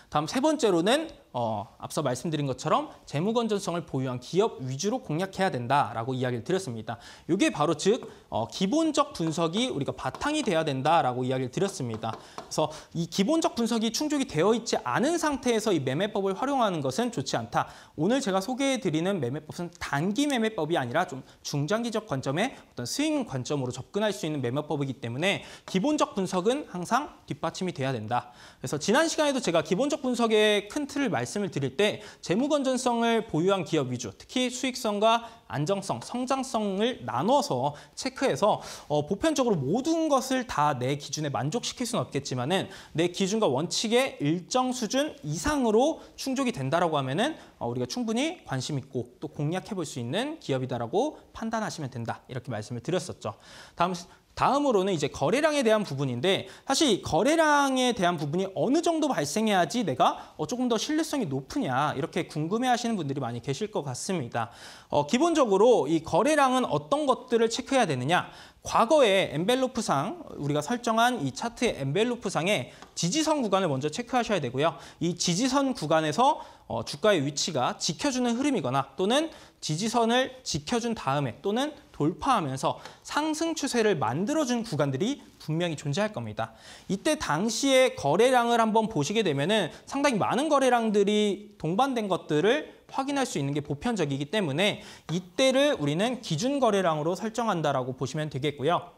다음 세 번째로는 어, 앞서 말씀드린 것처럼 재무 건전성을 보유한 기업 위주로 공략해야 된다라고 이야기를 드렸습니다. 이게 바로 즉 어, 기본적 분석이 우리가 바탕이 돼야 된다라고 이야기를 드렸습니다. 그래서 이 기본적 분석이 충족이 되어 있지 않은 상태에서 이 매매법을 활용하는 것은 좋지 않다. 오늘 제가 소개해드리는 매매법은 단기 매매법이 아니라 좀 중장기적 관점의 어떤 스윙 관점으로 접근할 수 있는 매매법이기 때문에 기본적 분석은 항상 뒷받침이 돼야 된다. 그래서 지난 시간에도 제가 기본적 분석의 큰 틀을 말 말씀을 드릴 때 재무 건전성을 보유한 기업 위주, 특히 수익성과 안정성, 성장성을 나눠서 체크해서 어, 보편적으로 모든 것을 다 내 기준에 만족시킬 수는 없겠지만 은내 기준과 원칙의 일정 수준 이상으로 충족이 된다라고 하면 은 어, 우리가 충분히 관심 있고 또 공략해볼 수 있는 기업이다라고 판단하시면 된다. 이렇게 말씀을 드렸었죠. 다음 다음으로는 이제 거래량에 대한 부분인데 사실 거래량에 대한 부분이 어느 정도 발생해야지 내가 어, 조금 더 신뢰성이 높으냐 이렇게 궁금해하시는 분들이 많이 계실 것 같습니다. 어, 기본적으로 이 거래량은 어떤 것들을 체크해야 되느냐 과거에 엠벨로프상 우리가 설정한 이 차트의 엠벨로프상에 지지선 구간을 먼저 체크하셔야 되고요. 이 지지선 구간에서 어, 주가의 위치가 지켜주는 흐름이거나 또는 지지선을 지켜준 다음에 또는 돌파하면서 상승 추세를 만들어준 구간들이 분명히 존재할 겁니다. 이때 당시의 거래량을 한번 보시게 되면 상당히 많은 거래량들이 동반된 것들을 확인할 수 있는 게 보편적이기 때문에 이때를 우리는 기준 거래량으로 설정한다라고 보시면 되겠고요.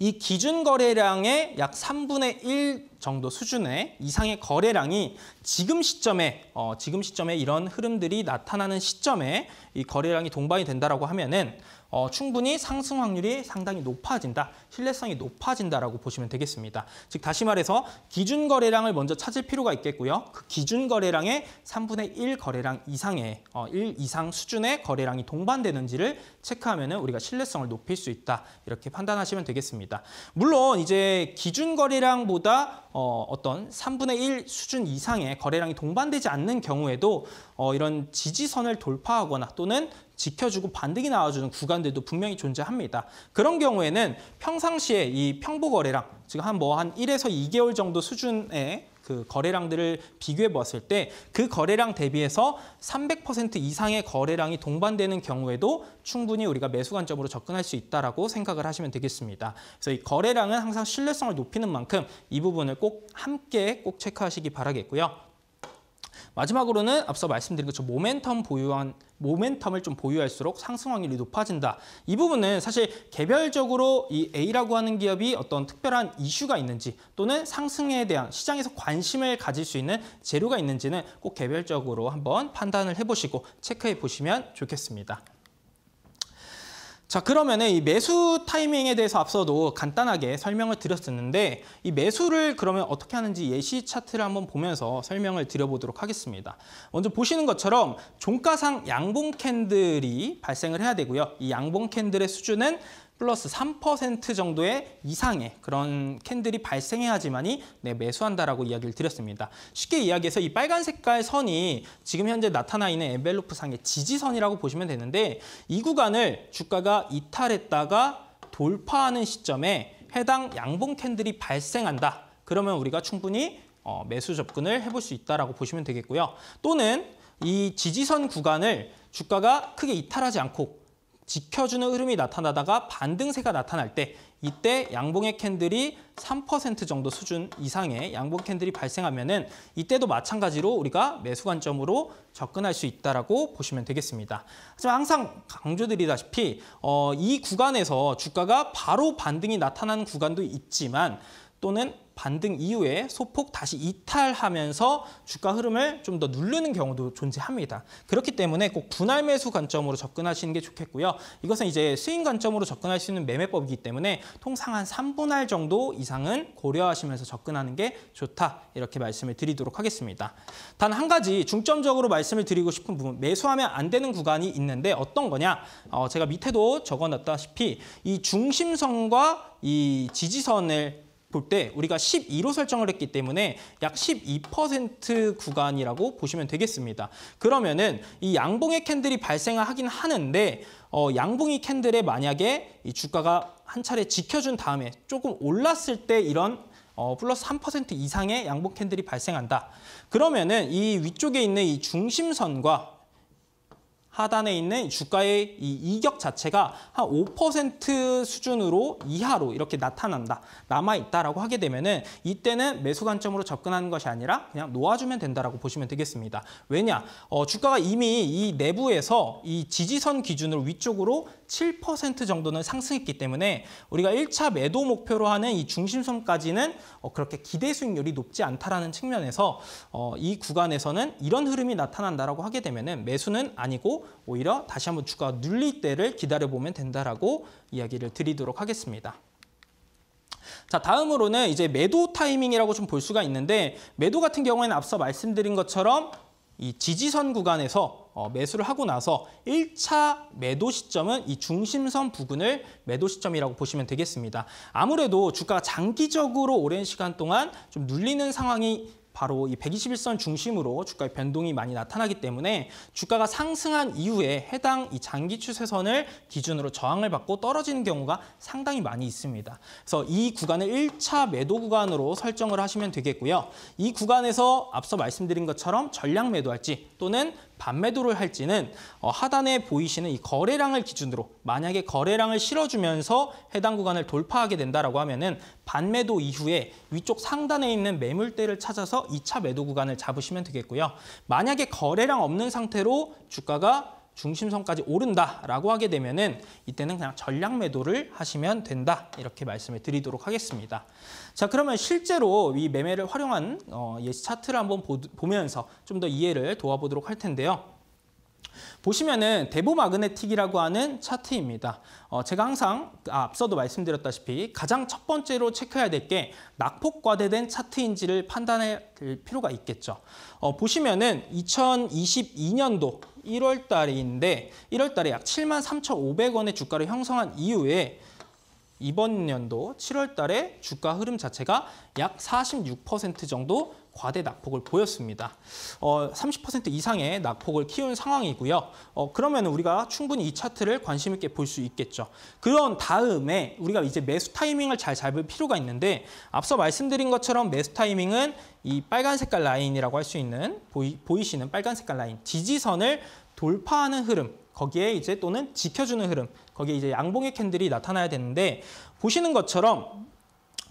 이 기준 거래량의 약 3분의 1 정도 수준의 이상의 거래량이 지금 시점에 어, 지금 시점에 이런 흐름들이 나타나는 시점에 이 거래량이 동반이 된다라고 하면은 어, 충분히 상승 확률이 상당히 높아진다. 신뢰성이 높아진다라고 보시면 되겠습니다. 즉 다시 말해서 기준 거래량을 먼저 찾을 필요가 있겠고요. 그 기준 거래량의 3분의 1 거래량 이상의 어, 1 이상 수준의 거래량이 동반되는지를 체크하면 우리가 신뢰성을 높일 수 있다. 이렇게 판단하시면 되겠습니다. 물론 이제 기준 거래량보다 어, 어떤 3분의 1 수준 이상의 거래량이 동반되지 않는 경우에도 어, 이런 지지선을 돌파하거나 또는 지켜주고 반등이 나와주는 구간들도 분명히 존재합니다. 그런 경우에는 평상시에 이 평보 거래량, 지금 한 뭐 한 1에서 뭐 2개월 정도 수준의 그 거래량들을 비교해 보았을 때 그 거래량 대비해서 300% 이상의 거래량이 동반되는 경우에도 충분히 우리가 매수 관점으로 접근할 수 있다라고 생각을 하시면 되겠습니다. 그래서 이 거래량은 항상 신뢰성을 높이는 만큼 이 부분을 꼭 함께 꼭 체크하시기 바라겠고요. 마지막으로는 앞서 말씀드린 것처럼 모멘텀 보유한 모멘텀을 좀 보유할수록 상승 확률이 높아진다. 이 부분은 사실 개별적으로 이 A라고 하는 기업이 어떤 특별한 이슈가 있는지 또는 상승에 대한 시장에서 관심을 가질 수 있는 재료가 있는지는 꼭 개별적으로 한번 판단을 해보시고 체크해 보시면 좋겠습니다. 자 그러면은 이 매수 타이밍에 대해서 앞서도 간단하게 설명을 드렸었는데 이 매수를 그러면 어떻게 하는지 예시 차트를 한번 보면서 설명을 드려보도록 하겠습니다. 먼저 보시는 것처럼 종가상 양봉 캔들이 발생을 해야 되고요. 이 양봉 캔들의 수준은 플러스 3% 정도의 이상의 그런 캔들이 발생해야지만이 네, 매수한다라고 이야기를 드렸습니다. 쉽게 이야기해서 이 빨간 색깔 선이 지금 현재 나타나 있는 엔벨로프 상의 지지선이라고 보시면 되는데 이 구간을 주가가 이탈했다가 돌파하는 시점에 해당 양봉 캔들이 발생한다. 그러면 우리가 충분히 어, 매수 접근을 해볼 수 있다라고 보시면 되겠고요. 또는 이 지지선 구간을 주가가 크게 이탈하지 않고 지켜주는 흐름이 나타나다가 반등세가 나타날 때 이때 양봉의 캔들이 3% 정도 수준 이상의 양봉 캔들이 발생하면 은 이때도 마찬가지로 우리가 매수 관점으로 접근할 수 있다고 보시면 되겠습니다. 하지만 항상 강조드리다시피 어, 이 구간에서 주가가 바로 반등이 나타나는 구간도 있지만 또는 반등 이후에 소폭 다시 이탈하면서 주가 흐름을 좀 더 누르는 경우도 존재합니다. 그렇기 때문에 꼭 분할 매수 관점으로 접근하시는 게 좋겠고요. 이것은 이제 수익 관점으로 접근할 수 있는 매매법이기 때문에 통상 한 3분할 정도 이상은 고려하시면서 접근하는 게 좋다. 이렇게 말씀을 드리도록 하겠습니다. 단 한 가지 중점적으로 말씀을 드리고 싶은 부분, 매수하면 안 되는 구간이 있는데 어떤 거냐? 어, 제가 밑에도 적어놨다시피 이 중심선과 이 지지선을 볼때 우리가 12로 설정을 했기 때문에 약 12% 구간이라고 보시면 되겠습니다. 그러면은 이 양봉의 캔들이 발생하긴 하는데 어, 양봉이 캔들에 만약에 이 주가가 한 차례 지켜준 다음에 조금 올랐을 때 이런 어, 플러스 3% 이상의 양봉 캔들이 발생한다. 그러면은 이 위쪽에 있는 이 중심선과 하단에 있는 주가의 이 이격 자체가 한 5% 수준으로 이하로 이렇게 나타난다, 남아있다라고 하게 되면은 이때는 매수 관점으로 접근하는 것이 아니라 그냥 놓아주면 된다라고 보시면 되겠습니다. 왜냐, 어, 주가가 이미 이 내부에서 이 지지선 기준으로 위쪽으로 7% 정도는 상승했기 때문에 우리가 1차 매도 목표로 하는 이 중심선까지는 어, 그렇게 기대 수익률이 높지 않다라는 측면에서 어, 이 구간에서는 이런 흐름이 나타난다라고 하게 되면은 매수는 아니고 오히려 다시 한번 주가 눌릴 때를 기다려보면 된다라고 이야기를 드리도록 하겠습니다. 자 다음으로는 이제 매도 타이밍이라고 좀 볼 수가 있는데 매도 같은 경우에는 앞서 말씀드린 것처럼 이 지지선 구간에서 어, 매수를 하고 나서 1차 매도 시점은 이 중심선 부근을 매도 시점이라고 보시면 되겠습니다. 아무래도 주가가 장기적으로 오랜 시간 동안 좀 눌리는 상황이 바로 이 121선 중심으로 주가의 변동이 많이 나타나기 때문에 주가가 상승한 이후에 해당 이 장기 추세선을 기준으로 저항을 받고 떨어지는 경우가 상당히 많이 있습니다. 그래서 이 구간을 1차 매도 구간으로 설정을 하시면 되겠고요. 이 구간에서 앞서 말씀드린 것처럼 전량 매도할지 또는 반매도를 할지는 어, 하단에 보이시는 이 거래량을 기준으로 만약에 거래량을 실어주면서 해당 구간을 돌파하게 된다라고 하면은 반매도 이후에 위쪽 상단에 있는 매물대를 찾아서 2차 매도 구간을 잡으시면 되겠고요. 만약에 거래량 없는 상태로 주가가 중심선까지 오른다라고 하게 되면은 이때는 그냥 전량 매도를 하시면 된다 이렇게 말씀을 드리도록 하겠습니다. 자 그러면 실제로 이 매매를 활용한 어, 예시 차트를 한번 보, 면서 좀 더 이해를 도와보도록 할 텐데요. 보시면은 대보 마그네틱이라고 하는 차트입니다. 어, 제가 항상 앞서도 말씀드렸다시피 가장 첫 번째로 체크해야 될 게 낙폭과대된 차트인지를 판단할 필요가 있겠죠. 어, 보시면은 2022년도 1월 달인데 1월 달에 약 7만 3,500원의 주가를 형성한 이후에 이번 연도 7월 달에 주가 흐름 자체가 약 46% 정도 과대 낙폭을 보였습니다. 어, 30% 이상의 낙폭을 키운 상황이고요. 어, 그러면 우리가 충분히 이 차트를 관심 있게 볼 수 있겠죠. 그런 다음에 우리가 이제 매수 타이밍을 잘 잡을 필요가 있는데 앞서 말씀드린 것처럼 매수 타이밍은 이 빨간 색깔 라인이라고 할 수 있는 보이, 보이시는 빨간 색깔 라인 지지선을 돌파하는 흐름 거기에 이제 또는 지켜주는 흐름 거기에 이제 양봉의 캔들이 나타나야 되는데 보시는 것처럼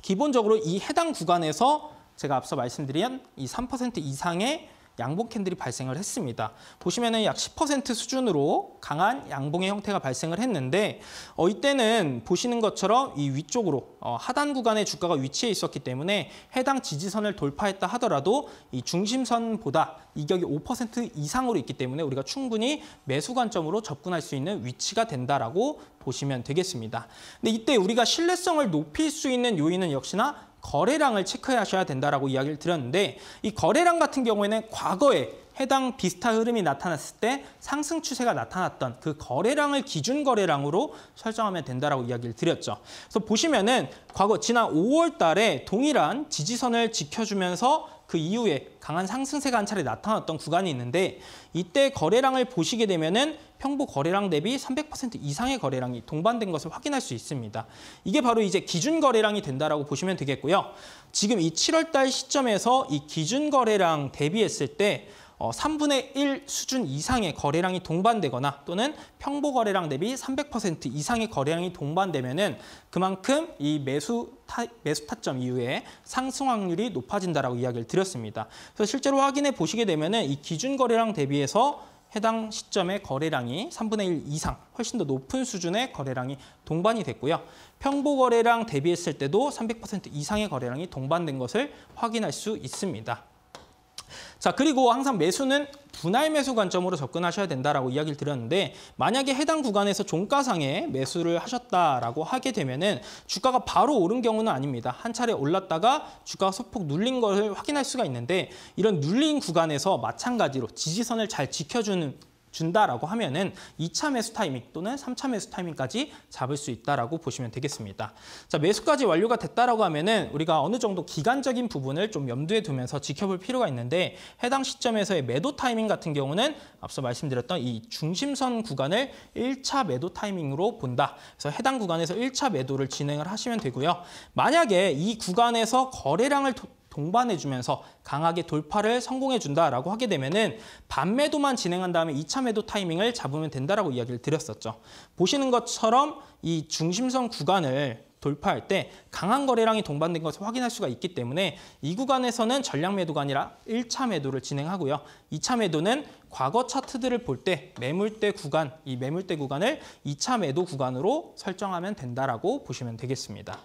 기본적으로 이 해당 구간에서 제가 앞서 말씀드린 이 3% 이상의 양봉 캔들이 발생을 했습니다. 보시면은 약 10% 수준으로 강한 양봉의 형태가 발생을 했는데 어, 이때는 보시는 것처럼 이 위쪽으로 어, 하단 구간의 주가가 위치해 있었기 때문에 해당 지지선을 돌파했다 하더라도 이 중심선보다 이격이 5% 이상으로 있기 때문에 우리가 충분히 매수 관점으로 접근할 수 있는 위치가 된다라고 보시면 되겠습니다. 근데 이때 우리가 신뢰성을 높일 수 있는 요인은 역시나 거래량을 체크하셔야 된다라고 이야기를 드렸는데 이 거래량 같은 경우에는 과거에 해당 비슷한 흐름이 나타났을 때 상승 추세가 나타났던 그 거래량을 기준 거래량으로 설정하면 된다라고 이야기를 드렸죠. 그래서 보시면은 과거 지난 5월 달에 동일한 지지선을 지켜주면서 그 이후에 강한 상승세가 한 차례 나타났던 구간이 있는데 이때 거래량을 보시게 되면은 평보 거래량 대비 300% 이상의 거래량이 동반된 것을 확인할 수 있습니다. 이게 바로 이제 기준 거래량이 된다라고 보시면 되겠고요. 지금 이 7월 달 시점에서 이 기준 거래량 대비했을 때 어, 3분의 1 수준 이상의 거래량이 동반되거나 또는 평보 거래량 대비 300% 이상의 거래량이 동반되면은 그만큼 이 매수 타, 매수 타점 이후에 상승 확률이 높아진다라고 이야기를 드렸습니다. 그래서 실제로 확인해 보시게 되면은 이 기준 거래량 대비해서 해당 시점의 거래량이 3분의 1 이상 훨씬 더 높은 수준의 거래량이 동반이 됐고요. 평보 거래량 대비했을 때도 300% 이상의 거래량이 동반된 것을 확인할 수 있습니다. 자, 그리고 항상 매수는 분할 매수 관점으로 접근하셔야 된다라고 이야기를 드렸는데 만약에 해당 구간에서 종가상에 매수를 하셨다라고 하게 되면은 주가가 바로 오른 경우는 아닙니다. 한 차례 올랐다가 주가가 소폭 눌린 것을 확인할 수가 있는데 이런 눌린 구간에서 마찬가지로 지지선을 잘 지켜주는 준다라고 하면은 2차 매수 타이밍 또는 3차 매수 타이밍까지 잡을 수 있다라고 보시면 되겠습니다. 자, 매수까지 완료가 됐다라고 하면은 우리가 어느 정도 기간적인 부분을 좀 염두에 두면서 지켜볼 필요가 있는데 해당 시점에서의 매도 타이밍 같은 경우는 앞서 말씀드렸던 이 중심선 구간을 1차 매도 타이밍으로 본다. 그래서 해당 구간에서 1차 매도를 진행을 하시면 되고요. 만약에 이 구간에서 거래량을 동반해주면서 강하게 돌파를 성공해준다라고 하게 되면은 반매도만 진행한 다음에 2차 매도 타이밍을 잡으면 된다라고 이야기를 드렸었죠. 보시는 것처럼 이 중심선 구간을 돌파할 때 강한 거래량이 동반된 것을 확인할 수가 있기 때문에 이 구간에서는 전량 매도가 아니라 1차 매도를 진행하고요. 2차 매도는 과거 차트들을 볼 때 매물대 구간, 이 매물대 구간을 2차 매도 구간으로 설정하면 된다라고 보시면 되겠습니다.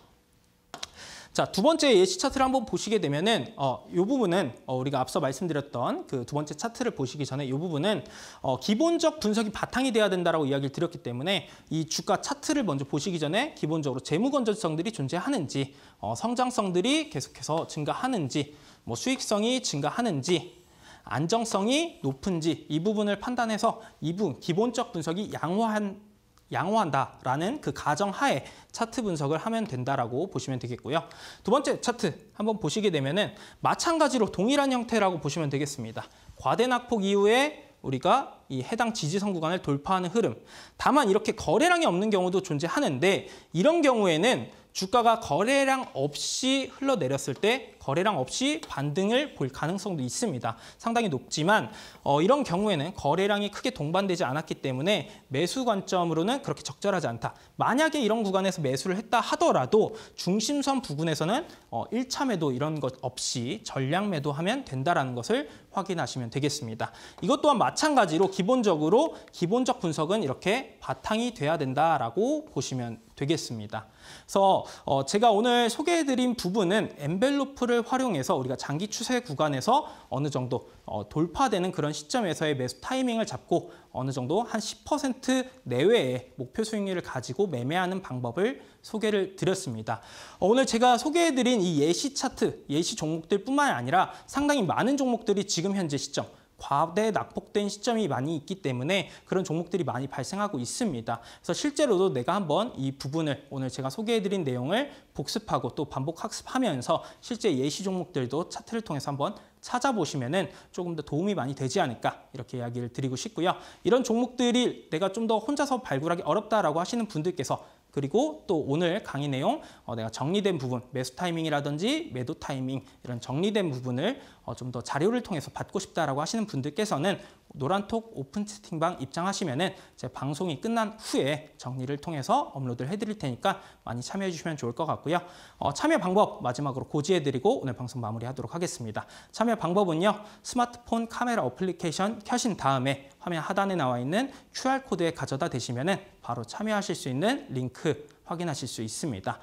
자, 두 번째 예시 차트를 한번 보시게 되면은 어, 요 부분은 어, 우리가 앞서 말씀드렸던 그 두 번째 차트를 보시기 전에 요 부분은 어, 기본적 분석이 바탕이 돼야 된다라고 이야기를 드렸기 때문에 이 주가 차트를 먼저 보시기 전에 기본적으로 재무 건전성들이 존재하는지 어, 성장성들이 계속해서 증가하는지 뭐 수익성이 증가하는지 안정성이 높은지 이 부분을 판단해서 이분 기본적 분석이 양호한 양호한다라는 그 가정하에 차트 분석을 하면 된다라고 보시면 되겠고요. 두 번째 차트 한번 보시게 되면은 마찬가지로 동일한 형태라고 보시면 되겠습니다. 과대 낙폭 이후에 우리가 이 해당 지지선 구간을 돌파하는 흐름. 다만 이렇게 거래량이 없는 경우도 존재하는데 이런 경우에는 주가가 거래량 없이 흘러내렸을 때 거래량 없이 반등을 볼 가능성도 있습니다. 상당히 높지만 어, 이런 경우에는 거래량이 크게 동반되지 않았기 때문에 매수 관점으로는 그렇게 적절하지 않다. 만약에 이런 구간에서 매수를 했다 하더라도 중심선 부근에서는 어, 1차 매도 이런 것 없이 전량 매도하면 된다라는 것을 확인하시면 되겠습니다. 이것 또한 마찬가지로 기본적으로 기본적 분석은 이렇게 바탕이 돼야 된다라고 보시면 되겠습니다. 그래서 어, 제가 오늘 소개해드린 부분은 엔벨로프를 활용해서 우리가 장기 추세 구간에서 어느 정도 어, 돌파되는 그런 시점에서의 매수 타이밍을 잡고 어느 정도 한 10% 내외의 목표 수익률을 가지고 매매하는 방법을 소개를 드렸습니다. 어, 오늘 제가 소개해드린 이 예시 차트, 예시 종목들뿐만 아니라 상당히 많은 종목들이 지금 현재 시점 과대 낙폭된 시점이 많이 있기 때문에 그런 종목들이 많이 발생하고 있습니다. 그래서 실제로도 내가 한번 이 부분을 오늘 제가 소개해드린 내용을 복습하고 또 반복 학습하면서 실제 예시 종목들도 차트를 통해서 한번 찾아보시면 조금 더 도움이 많이 되지 않을까 이렇게 이야기를 드리고 싶고요. 이런 종목들이 내가 좀 더 혼자서 발굴하기 어렵다라고 하시는 분들께서 그리고 또 오늘 강의 내용 어, 내가 정리된 부분, 매수 타이밍이라든지 매도 타이밍 이런 정리된 부분을 어, 좀더 자료를 통해서 받고 싶다라고 하시는 분들께서는 노란톡 오픈 채팅방 입장하시면은 제 방송이 끝난 후에 정리를 통해서 업로드를 해드릴 테니까 많이 참여해 주시면 좋을 것 같고요. 어, 참여 방법 마지막으로 고지해드리고 오늘 방송 마무리하도록 하겠습니다. 참여 방법은요. 스마트폰 카메라 어플리케이션 켜신 다음에 화면 하단에 나와 있는 QR코드에 가져다 대시면은 바로 참여하실 수 있는 링크 확인하실 수 있습니다.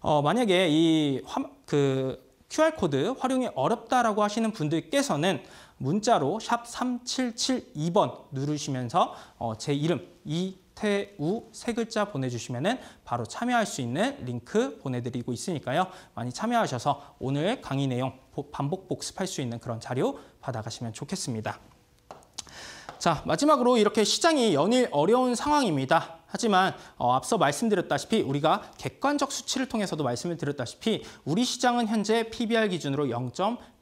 어, 만약에 이그 QR코드 활용이 어렵다라 하시는 분들께서는 문자로 샵 3772번 누르시면서 어, 제 이름 이태우 세 글자 보내주시면 은 바로 참여할 수 있는 링크 보내드리고 있으니까요. 많이 참여하셔서 오늘 강의 내용 반복 복습할 수 있는 그런 자료 받아가시면 좋겠습니다. 자 마지막으로 이렇게 시장이 연일 어려운 상황입니다. 하지만 어, 앞서 말씀드렸다시피 우리가 객관적 수치를 통해서도 말씀을 드렸다시피 우리 시장은 현재 PBR 기준으로 0.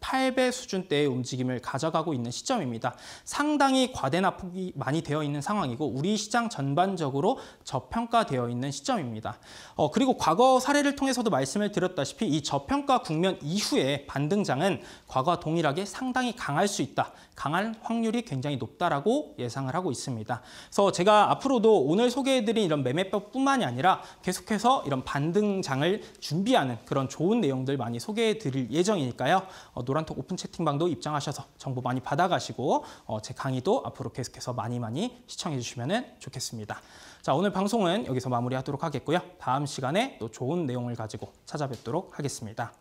8배 수준대의 움직임을 가져가고 있는 시점입니다. 상당히 과대납폭이 많이 되어 있는 상황이고 우리 시장 전반적으로 저평가되어 있는 시점입니다. 어, 그리고 과거 사례를 통해서도 말씀을 드렸다시피 이 저평가 국면 이후에 반등장은 과거와 동일하게 상당히 강할 수 있다. 강할 확률이 굉장히 높다라고 예상을 하고 있습니다. 그래서 제가 앞으로도 오늘 소개해드린 이런 매매법뿐만이 아니라 계속해서 이런 반등장을 준비하는 그런 좋은 내용들 많이 소개해드릴 예정이니까요. 어, 노란톡 오픈 채팅방도 입장하셔서 정보 많이 받아가시고 어, 제 강의도 앞으로 계속해서 많이 많이 시청해 주시면 좋겠습니다. 자 오늘 방송은 여기서 마무리하도록 하겠고요. 다음 시간에 또 좋은 내용을 가지고 찾아뵙도록 하겠습니다.